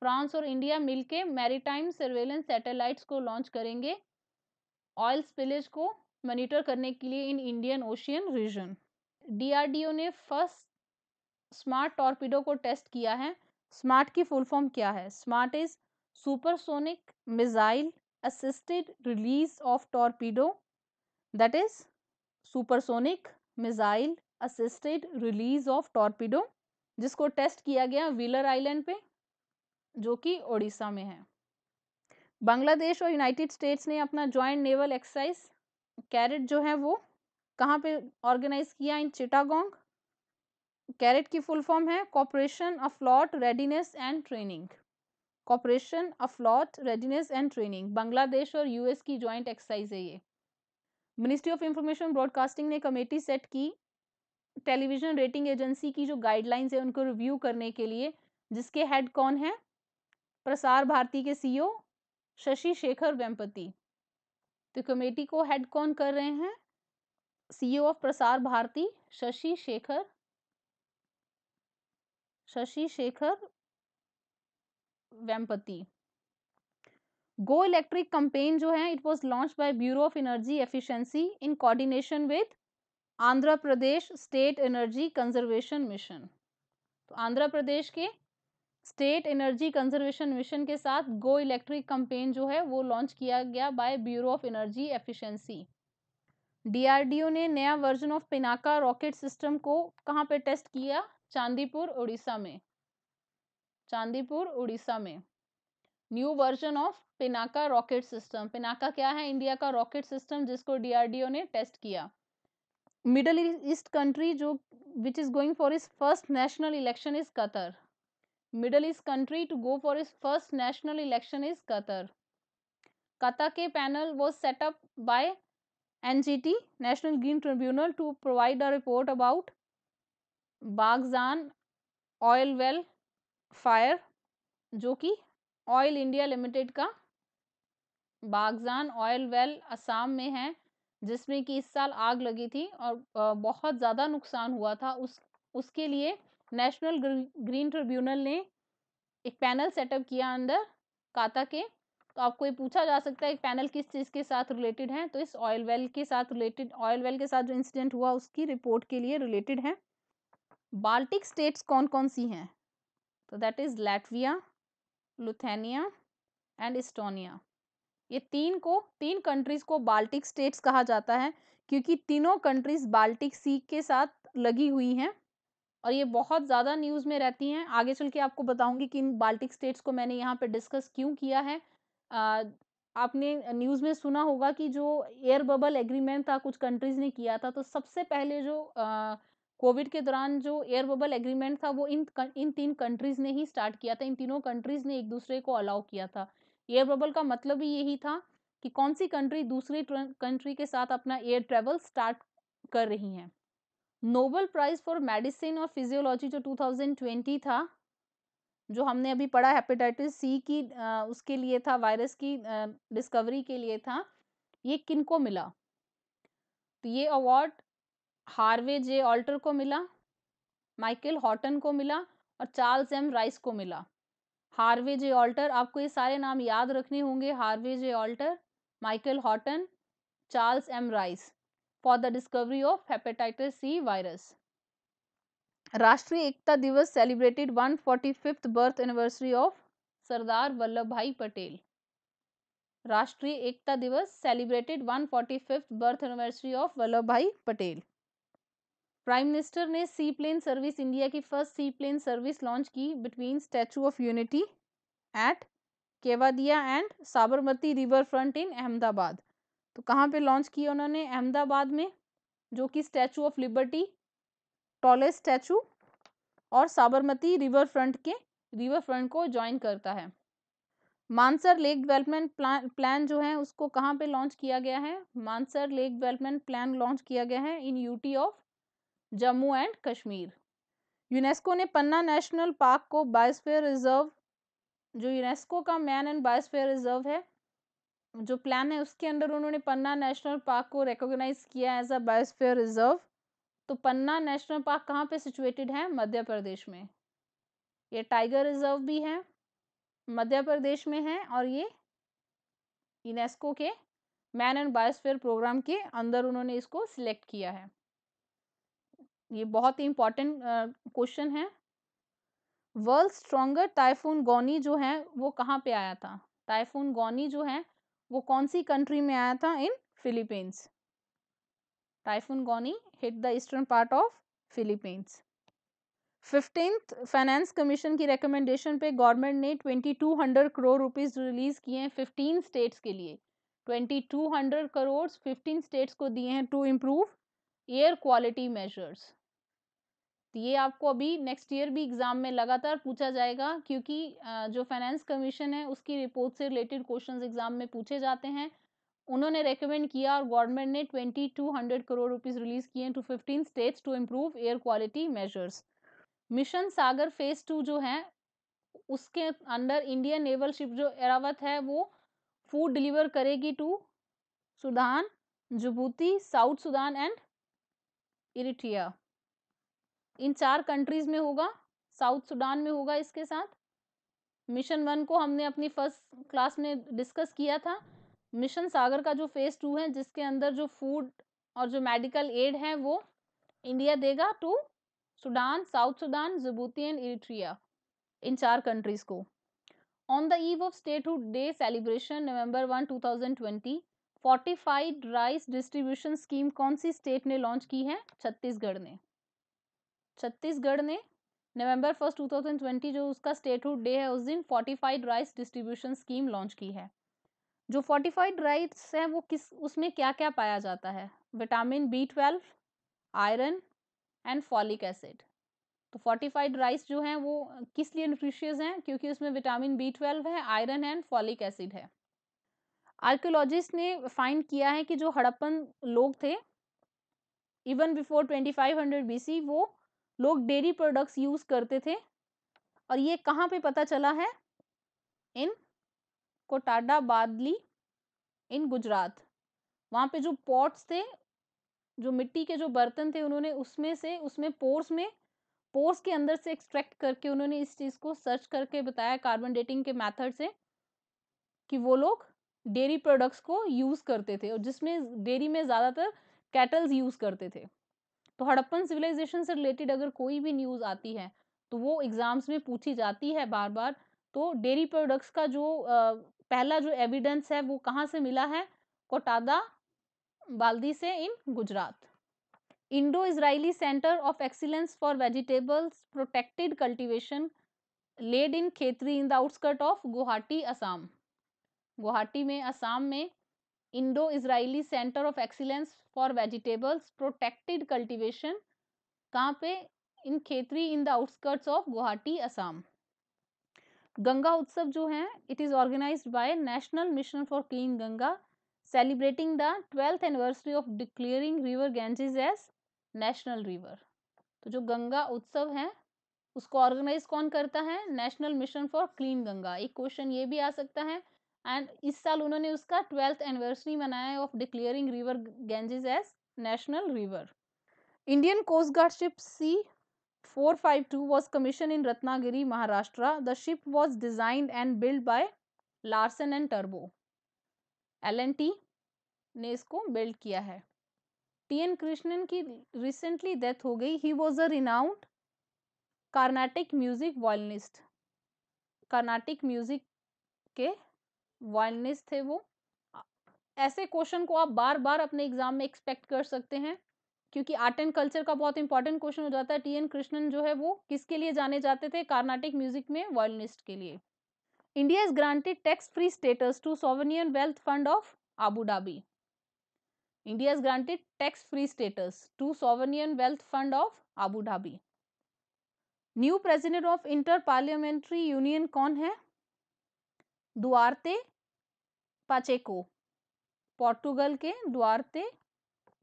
फ्रांस और इंडिया मिलके मैरीटाइम सर्वेलेंस सैटेलाइट्स को लॉन्च करेंगे ऑयल स्पिलेज को मॉनिटर करने के लिए in Indian Ocean region DRDO ने फर्स्ट स्मार्ट टॉर्पिडो को टेस्ट किया है स्मार्ट की फुल फॉर्म क्या है SMART is supersonic missile assisted release of torpedo that is supersonic missile assisted release of torpedo जिसको टेस्ट किया गया व्हीलर आइलैंड पे जो कि ओडिशा में है बांग्लादेश और यूनाइटेड स्टेट्स ने अपना जॉइंट नेवल एक्सरसाइज कैरेट जो है वो कहाँ पे ऑर्गेनाइज किया इन चिटागोंग कैरेट की फुल फॉर्म है cooperation afloat readiness and training cooperation afloat readiness and training Bangladesh और यूएस की ज्वाइंट एक्सरसाइज है ये मिनिस्ट्री ऑफ इंफॉर्मेशन ब्रॉडकास्टिंग ने कमेटी सेट की टेलीविजन रेटिंग एजेंसी की जो गाइडलाइंस है उनको रिव्यू करने के लिए जिसके हेड कौन है प्रसार भारती के सीईओ e शशि शेखर वेम्पति तो कमेटी को हेड कौन कर रहे हैं CEO of e Prasar Bharati Shashi Shekhar Shashi Shekhar Vempati go electric campaign जो है it was launch by bureau of energy efficiency in coordination with Andhra Pradesh state energy conservation mission तो आंध्र प्रदेश के स्टेट एनर्जी कंजर्वेशन मिशन के साथ गो इलेक्ट्रिक कंपेन जो है वो लॉन्च किया गया by bureau of energy efficiency DRDO ने नया version of Pinaka rocket system को कहाँ पे टेस्ट किया चांदीपुर उड़ीसा में चांदीपुर उड़ीसा में new version of Pinaka rocket system Pinaka क्या है इंडिया का रॉकेट सिस्टम जिसको डीआरडीओ ने टेस्ट किया मिडल ईस्ट कंट्री जो which is going for is first national election is Qatar Middle East country to go for is first national election is Qatar Qatar के पैनल वो setup by NGT national green tribunal to provide a report about Baghjan oil well fire जो कि ऑयल इंडिया लिमिटेड का बागजान ऑयल वेल असम में है जिसमें कि इस साल आग लगी थी और बहुत ज़्यादा नुकसान हुआ था उस उसके लिए नेशनल ग्रीन ट्रिब्यूनल ने एक पैनल सेटअप किया अंदर काता के तो आपको ये पूछा जा सकता है एक पैनल किस चीज़ के साथ रिलेटेड है तो इस ऑयल वेल के साथ रिलेटेड ऑयल वेल के साथ जो इंसिडेंट हुआ उसकी रिपोर्ट के लिए रिलेटेड है बाल्टिक स्टेट्स कौन कौन सी हैं तो that is Latvia Lithuania and Estonia ये तीन को तीन कंट्रीज़ को बाल्टिक स्टेट्स कहा जाता है क्योंकि तीनों कंट्रीज़ बाल्टिक सी के साथ लगी हुई हैं और ये बहुत ज़्यादा न्यूज़ में रहती हैं आगे चल के आपको बताऊंगी कि इन बाल्टिक स्टेट्स को मैंने यहाँ पर डिस्कस क्यों किया है आ, आपने न्यूज़ में सुना होगा कि जो एयर बबल एग्रीमेंट था कुछ कंट्रीज़ ने किया था तो सबसे पहले जो आ, कोविड के दौरान जो एयर बबल एग्रीमेंट था वो इन इन तीन कंट्रीज़ ने ही स्टार्ट किया था इन तीनों कंट्रीज़ ने एक दूसरे को अलाउ किया था एयर बबल का मतलब ही यही था कि कौन सी कंट्री दूसरी कंट्री के साथ अपना एयर ट्रेवल स्टार्ट कर रही हैं नोबल प्राइज़ फॉर मेडिसिन और फिजियोलॉजी जो 2020 था जो हमने अभी पढ़ा हेपेटाइटिस सी की आ, उसके लिए था वायरस की डिस्कवरी के लिए था ये किनको मिला तो ये अवार्ड हार्वे जे ऑल्टर को मिला माइकल हॉटन को मिला और चार्ल्स एम राइस को मिला हार्वे जे ऑल्टर आपको ये सारे नाम याद रखने होंगे Harvey J Alter Michael Houghton Charles M Rice for the discovery of hepatitis C virus Rashtriya Ekta Diwas celebrated one forty fifth birth anniversary of Sardar Vallabh Bhai Patel Rashtriya Ekta Diwas celebrated one forty fifth birth anniversary of Vallabh Bhai Patel prime minister ने सी प्लेन सर्विस इंडिया की first sea plane service launch की between Statue of Unity at Kevadia and Sabarmati river front in Ahmedabad तो कहाँ पे लॉन्च किया उन्होंने अहमदाबाद में जो कि Statue of Liberty tallest statue और साबरमती रिवर फ्रंट के रिवर फ्रंट को ज्वाइन करता है Mansar lake development plan plan जो है उसको कहाँ पे लॉन्च किया गया है Mansar lake development plan launch किया गया है in UT of Jammu and Kashmir UNESCO ने पन्ना नेशनल पार्क को बायोस्फीयर रिजर्व जो यूनेस्को का मैन एंड बायोस्फीयर रिजर्व है जो प्लान है उसके अंडर उन्होंने पन्ना नेशनल पार्क को रिकॉग्नाइज किया एज अ बायोस्फीयर रिजर्व तो पन्ना नेशनल पार्क कहाँ पे सिचुएटेड है मध्य प्रदेश में ये टाइगर रिजर्व भी है मध्य प्रदेश में है और ये यूनेस्को के मैन एंड बायोस्फीयर प्रोग्राम के अंदर उन्होंने इसको सिलेक्ट किया है ये बहुत ही इम्पॉर्टेंट क्वेश्चन है वर्ल्ड स्ट्रॉगर टाइफून गोनी जो है वो कहाँ पे आया था टाइफून गोनी जो है वो कौन सी कंट्री में आया था in Philippines typhoon Goni hit the eastern part of Philippines fifteenth finance commission की रिकमेंडेशन पे गवर्नमेंट ने twenty two hundred crore rupees release किए हैं फिफ्टीन स्टेट्स के लिए twenty two hundred crore fifteen states को दिए हैं to improve air quality measures तो ये आपको अभी नेक्स्ट ईयर भी एग्ज़ाम में लगातार पूछा जाएगा क्योंकि जो फाइनेंस कमीशन है उसकी रिपोर्ट से रिलेटेड क्वेश्चन एग्ज़ाम में पूछे जाते हैं उन्होंने रेकमेंड किया और गवर्नमेंट ने twenty two hundred crore rupees release किए to fifteen states to improve air quality measures mission Sagar phase two जो है उसके अंडर इंडियन नेवल शिप जो एरावत है वो फूड डिलीवर करेगी to Sudan Djibouti South Sudan and Eritrea इन चार कंट्रीज में होगा साउथ सुडान में होगा इसके साथ मिशन वन को हमने अपनी फर्स्ट क्लास में डिस्कस किया था मिशन सागर का जो फेज़ टू है जिसके अंदर जो फूड और जो मेडिकल एड है वो इंडिया देगा to Sudan South Sudan Djibouti and Eritrea इन चार कंट्रीज़ को on the eve of statehood day celebration November one two thousand twenty fortified rice distribution scheme कौन सी स्टेट ने लॉन्च की है छत्तीसगढ़ ने छत्तीसगढ़ ने नवंबर फर्स्ट 2020 जो उसका स्टेटहुड डे है उस दिन fortified rice distribution scheme launch की है जो फोर्टिफाइड राइस हैं वो किस उसमें क्या क्या पाया जाता है vitamin B twelve iron and folic acid तो फोर्टिफाइड राइस जो हैं वो किस लिए न्यूट्रिशियस हैं क्योंकि उसमें विटामिन बी ट्वेल्व है आयरन एंड फॉलिक एसिड है आर्कियोलॉजिस्ट ने फाइंड किया है कि जो हड़प्पन लोग थे even before twenty B C वो लोग डेयरी प्रोडक्ट्स यूज़ करते थे और ये कहाँ पे पता चला है इन कोटाडा बादली इन गुजरात वहाँ पे जो पॉट्स थे जो मिट्टी के जो बर्तन थे उन्होंने उसमें से उसमें पोर्स में पोर्स के अंदर से एक्सट्रैक्ट करके उन्होंने इस चीज़ को सर्च करके बताया कार्बन डेटिंग के मेथड से कि वो लोग डेयरी प्रोडक्ट्स को यूज़ करते थे और जिसमें डेयरी में ज़्यादातर कैटल्स यूज़ करते थे तो हड़प्पन सिविलाइजेशन से रिलेटेड अगर कोई भी न्यूज़ आती है तो वो एग्ज़ाम्स में पूछी जाती है बार बार तो डेयरी प्रोडक्ट्स का जो आ, पहला जो एविडेंस है वो कहाँ से मिला है कोटादा बाल्दी से in Gujarat Indo Israeli centre of excellence for vegetables protected cultivation led in Khetri in the outskirt of Guwahati Assam Guwahati में असम में Indo Israeli centre of excellence for vegetables protected cultivation कहाँ पे in Khetri in the outskirts of Guwahati Assam Ganga Utsav जो है it is organise by national mission for clean Ganga celebrating the twelfth anniversary of declaring river Ganges as national river तो जो गंगा उत्सव है उसको ऑर्गेनाइज कौन करता है national mission for clean Ganga एक क्वेश्चन ये भी आ सकता है एंड इस साल उन्होंने उसका ट्वेल्थ एनिवर्सरी मनाया of declaring river Ganges as national river Indian coast guard ship C four five two was commission in Ratnagiri Maharashtra the ship was designed and build by Larsen and टर्बो एल एन टी ने इसको बिल्ड किया है टी एन कृष्णन की रिसेंटली डेथ हो गई he was a renowned Carnatic music violist Carnatic music के वाइल्डनेस थे वो ऐसे क्वेश्चन को आप बार बार अपने एग्जाम में एक्सपेक्ट कर सकते हैं क्योंकि आर्ट एंड कल्चर का बहुत इंपॉर्टेंट क्वेश्चन हो जाता है टी एन कृष्णन जो है वो किसके लिए जाने जाते थे कार्नाटिक म्यूजिक में वायलिनिस्ट के लिए India is granted tax free status to sovereign wealth fund of Abu Dhabi India is granted tax free status to sovereign wealth fund of Abu Dhabi new president of inter parliamentary union कौन है दुआरते पाचेको पोर्टुगल के Duarte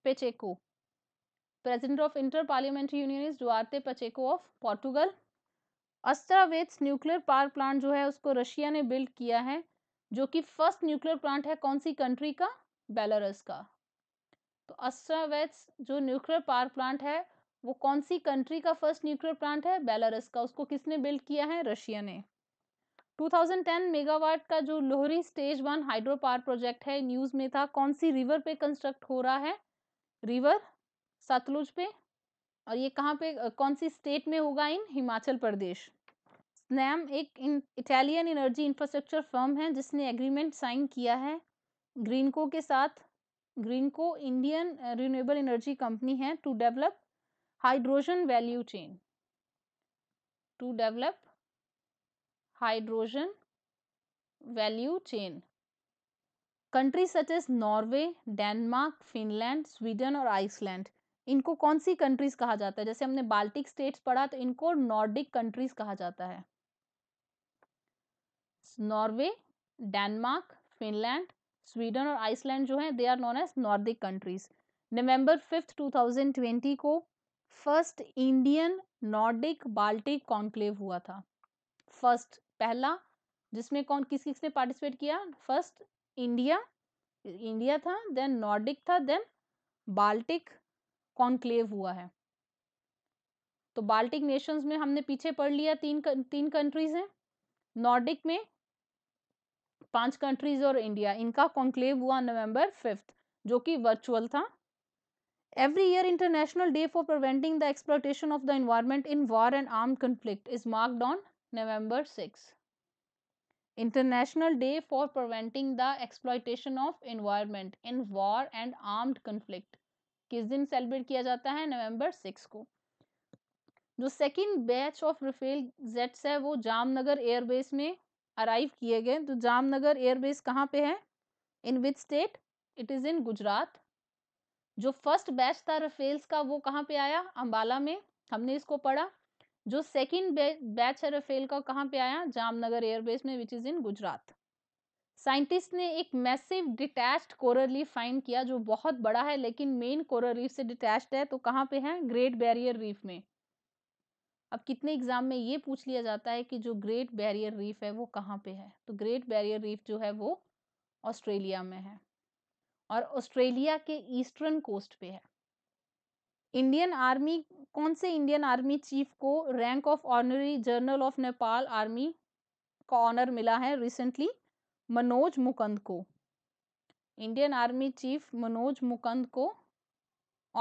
Pacheco president of inter parliamentary union is Duarte Pacheco of Portugal Astravets nuclear power plant जो है उसको रशिया ने बिल्ड किया है जो कि फर्स्ट न्यूक्लियर प्लांट है कौन सी कंट्री का बेलारस का तो अस्त्रावेत्स जो न्यूक्लियर पावर प्लांट है वो कौन सी कंट्री का फर्स्ट न्यूक्लियर प्लांट है बेलारस का उसको किसने बिल्ड किया है रशिया ने 2010 मेगावाट का जो Luhri stage one hydro power project है न्यूज़ में था कौन सी रिवर पे कंस्ट्रक्ट हो रहा है रिवर सतलुज पे और ये कहाँ पे कौन सी स्टेट में होगा इन हिमाचल प्रदेश स्नैम एक इटालियन एनर्जी इंफ्रास्ट्रक्चर फर्म है जिसने एग्रीमेंट साइन किया है ग्रीनको के साथ Greenko Indian renewable energy company है to develop hydrogen value chain to develop hydrogen value chain. Country such as Norway Denmark Finland Sweden और आइसलैंड इनको कौन सी कंट्रीज कहा जाता है जैसे हमने बाल्टिक स्टेट्स पढ़ा तो इनको नॉर्डिक कंट्रीज कहा जाता है नॉर्वे डेनमार्क फिनलैंड स्वीडन और आइसलैंड जो है they are known as Nordic countries November fifth 2020 को first Indian Nordic Baltic conclave हुआ था फर्स्ट पहला जिसमें कौन किस किस ने पार्टिसिपेट किया फर्स्ट इंडिया इंडिया था देन नॉर्डिक था देन बाल्टिक कॉन्क्लेव हुआ है तो बाल्टिक नेशंस में हमने पीछे पढ़ लिया तीन तीन कंट्रीज हैं नॉर्डिक में पांच कंट्रीज और इंडिया इनका कॉन्क्लेव हुआ नवंबर फिफ्थ जो कि वर्चुअल था every year international day for preventing the exploitation of the environment in war and arm conflict is marked on November six international day for preventing the exploitation of environment in war and armed conflict किस दिन सेलिब्रेट किया जाता है नवंबर सिक्स को जो second batch of Rafale jets है वो जामनगर एयरबेस में अराइव किए गए तो जामनगर एयरबेस कहाँ पे है in which state it is in Gujarat जो फर्स्ट बैच था रफेल्स का वो कहाँ पे आया अंबाला में हमने इसको पढ़ा जो सेकेंड बैच है रफेल का कहाँ पे आया जामनगर एयरबेस में which is in Gujarat scientist ने एक massive detached coral reef find किया जो बहुत बड़ा है लेकिन मेन कोरल रीफ से डिटैच्ड है तो कहाँ पे है ग्रेट बैरियर रीफ में अब कितने एग्जाम में ये पूछ लिया जाता है कि जो ग्रेट बैरियर रीफ है वो कहाँ पे है तो ग्रेट बैरियर रीफ जो है वो ऑस्ट्रेलिया में है और ऑस्ट्रेलिया के ईस्टर्न कोस्ट पे है इंडियन आर्मी कौन से इंडियन आर्मी चीफ को rank of honorary general of Nepal army का ऑनर मिला है रिसेंटली मनोज मुकंद को Indian army chief Manoj Mukund को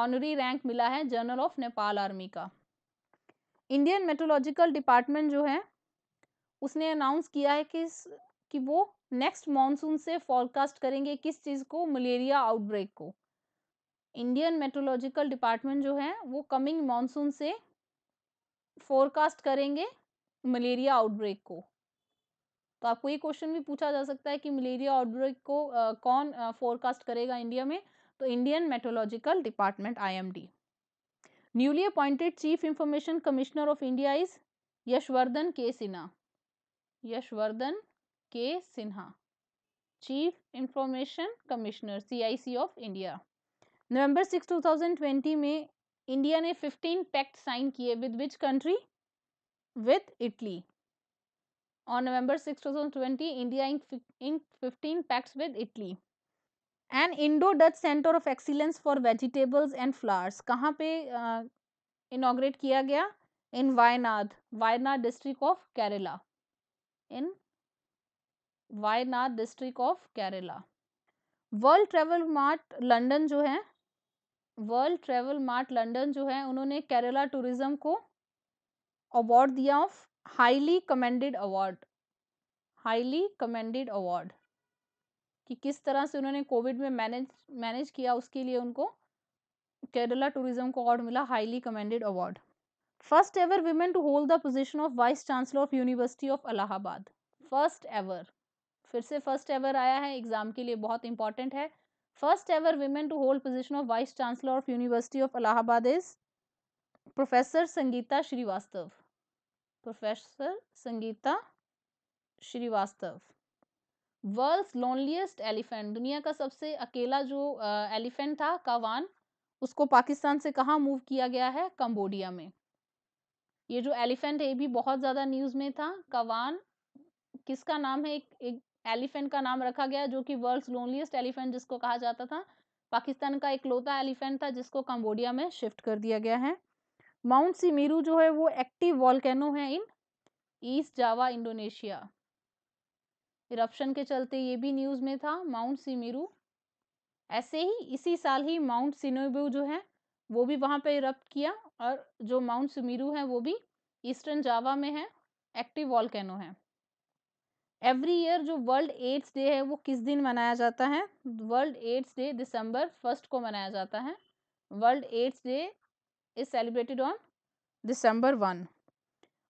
ऑनरी रैंक मिला है जनरल ऑफ नेपाल आर्मी का इंडियन मेट्रोलॉजिकल डिपार्टमेंट जो है उसने अनाउंस किया है कि कि वो नेक्स्ट मानसून से फॉरकास्ट करेंगे किस चीज़ को मलेरिया आउटब्रेक को इंडियन मेट्रोलॉजिकल डिपार्टमेंट जो है वो कमिंग मानसून से फोरकास्ट करेंगे मलेरिया आउटब्रेक को तो आपको ये क्वेश्चन भी पूछा जा सकता है कि मलेरिया आउटब्रेक को आ, कौन फोरकास्ट करेगा इंडिया में तो Indian meteorological department IMD newly appointed chief information commissioner of India is Yashvardhan K Sinha Yashvardhan K Sinha chief information commissioner CIC of India November 6 2020 में इंडिया ने 15 पैक्ट साइन किए with which country with Italy on November 6, 2020, India inked 15 pacts with Italy and Indo Dutch centre of excellence for vegetables and flowers कहाँ पे इनाग्रेट uh, किया गया इन वायनाद Wayanad district of Kerala in Wayanad district of Kerala world travel mart London जो है वर्ल्ड ट्रेवल मार्ट लंडन जो है उन्होंने केरला टूरिज्म को अवार्ड दिया of highly commended award highly commended award कि किस तरह से उन्होंने कोविड में मैनेज मैनेज किया उसके लिए उनको केरला टूरिज्म को अवार्ड मिला highly commended award first ever women to hold the position of vice chancellor of university of Allahabad first ever फिर से फर्स्ट एवर आया है एग्ज़ाम के लिए बहुत इंपॉर्टेंट है First ever women to hold position of Vice Chancellor of University of Allahabad is Professor Sangeeta Srivastav. Professor Sangeeta Srivastav. World's loneliest elephant दुनिया का सबसे अकेला जो एलिफेंट uh, था कावान उसको पाकिस्तान से कहाँ मूव किया गया है कंबोडिया में ये जो एलिफेंट है ये भी बहुत ज़्यादा न्यूज़ में था कावान किसका नाम है एक एक एलिफेंट का नाम रखा गया जो कि वर्ल्ड्स लोनलीस्ट एलिफेंट जिसको कहा जाता था पाकिस्तान का एक लोता एलिफेंट था जिसको कम्बोडिया में शिफ्ट कर दिया गया है माउंट सीमीरू जो है वो एक्टिव वॉल्केनो है in east Java Indonesia eruption के चलते ये भी न्यूज़ में था माउंट सीमीरू ऐसे ही इसी साल ही माउंट सिनोबू जो है वो भी वहाँ पे इरप्ट किया और जो माउंट सुमीरू है वो भी ईस्टर्न जावा में है एक्टिव वॉल्केनो है एवरी ईयर जो वर्ल्ड एड्स डे है वो किस दिन मनाया जाता है world AIDS day December first को मनाया जाता है world AIDS day is celebrated on December one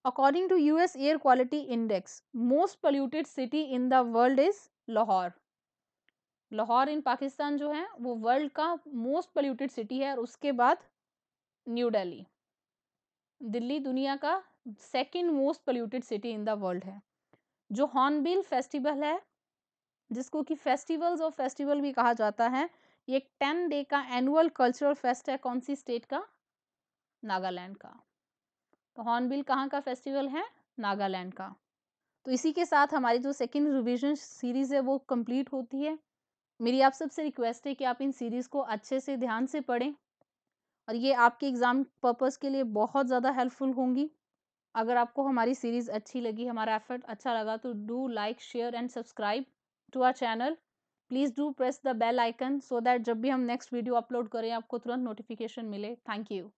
according to U S air quality index most polluted city in the world is Lahore Lahore in Pakistan जो है वो वर्ल्ड का मोस्ट पोल्यूटेड सिटी है और उसके बाद न्यू डेली दिल्ली दुनिया का second most polluted city in the world है जो हॉर्नबिल फेस्टिवल है जिसको कि फेस्टिवल्स और फेस्टिवल भी कहा जाता है ये टेन डे का एनुअल कल्चरल फेस्ट है कौन सी स्टेट का नागालैंड का तो हॉर्नबिल कहाँ का फेस्टिवल है नागालैंड का तो इसी के साथ हमारी जो सेकेंड रिविजन सीरीज़ है वो कंप्लीट होती है मेरी आप सबसे रिक्वेस्ट है कि आप इन सीरीज़ को अच्छे से ध्यान से पढ़ें और ये आपके एग्ज़ाम पर्पज़ के लिए बहुत ज़्यादा हेल्पफुल होंगी अगर आपको हमारी सीरीज़ अच्छी लगी हमारा एफर्ट अच्छा लगा तो do like share and subscribe to our channel please do press the bell icon so that जब भी हम नेक्स्ट वीडियो अपलोड करें आपको तुरंत नोटिफिकेशन मिले थैंक यू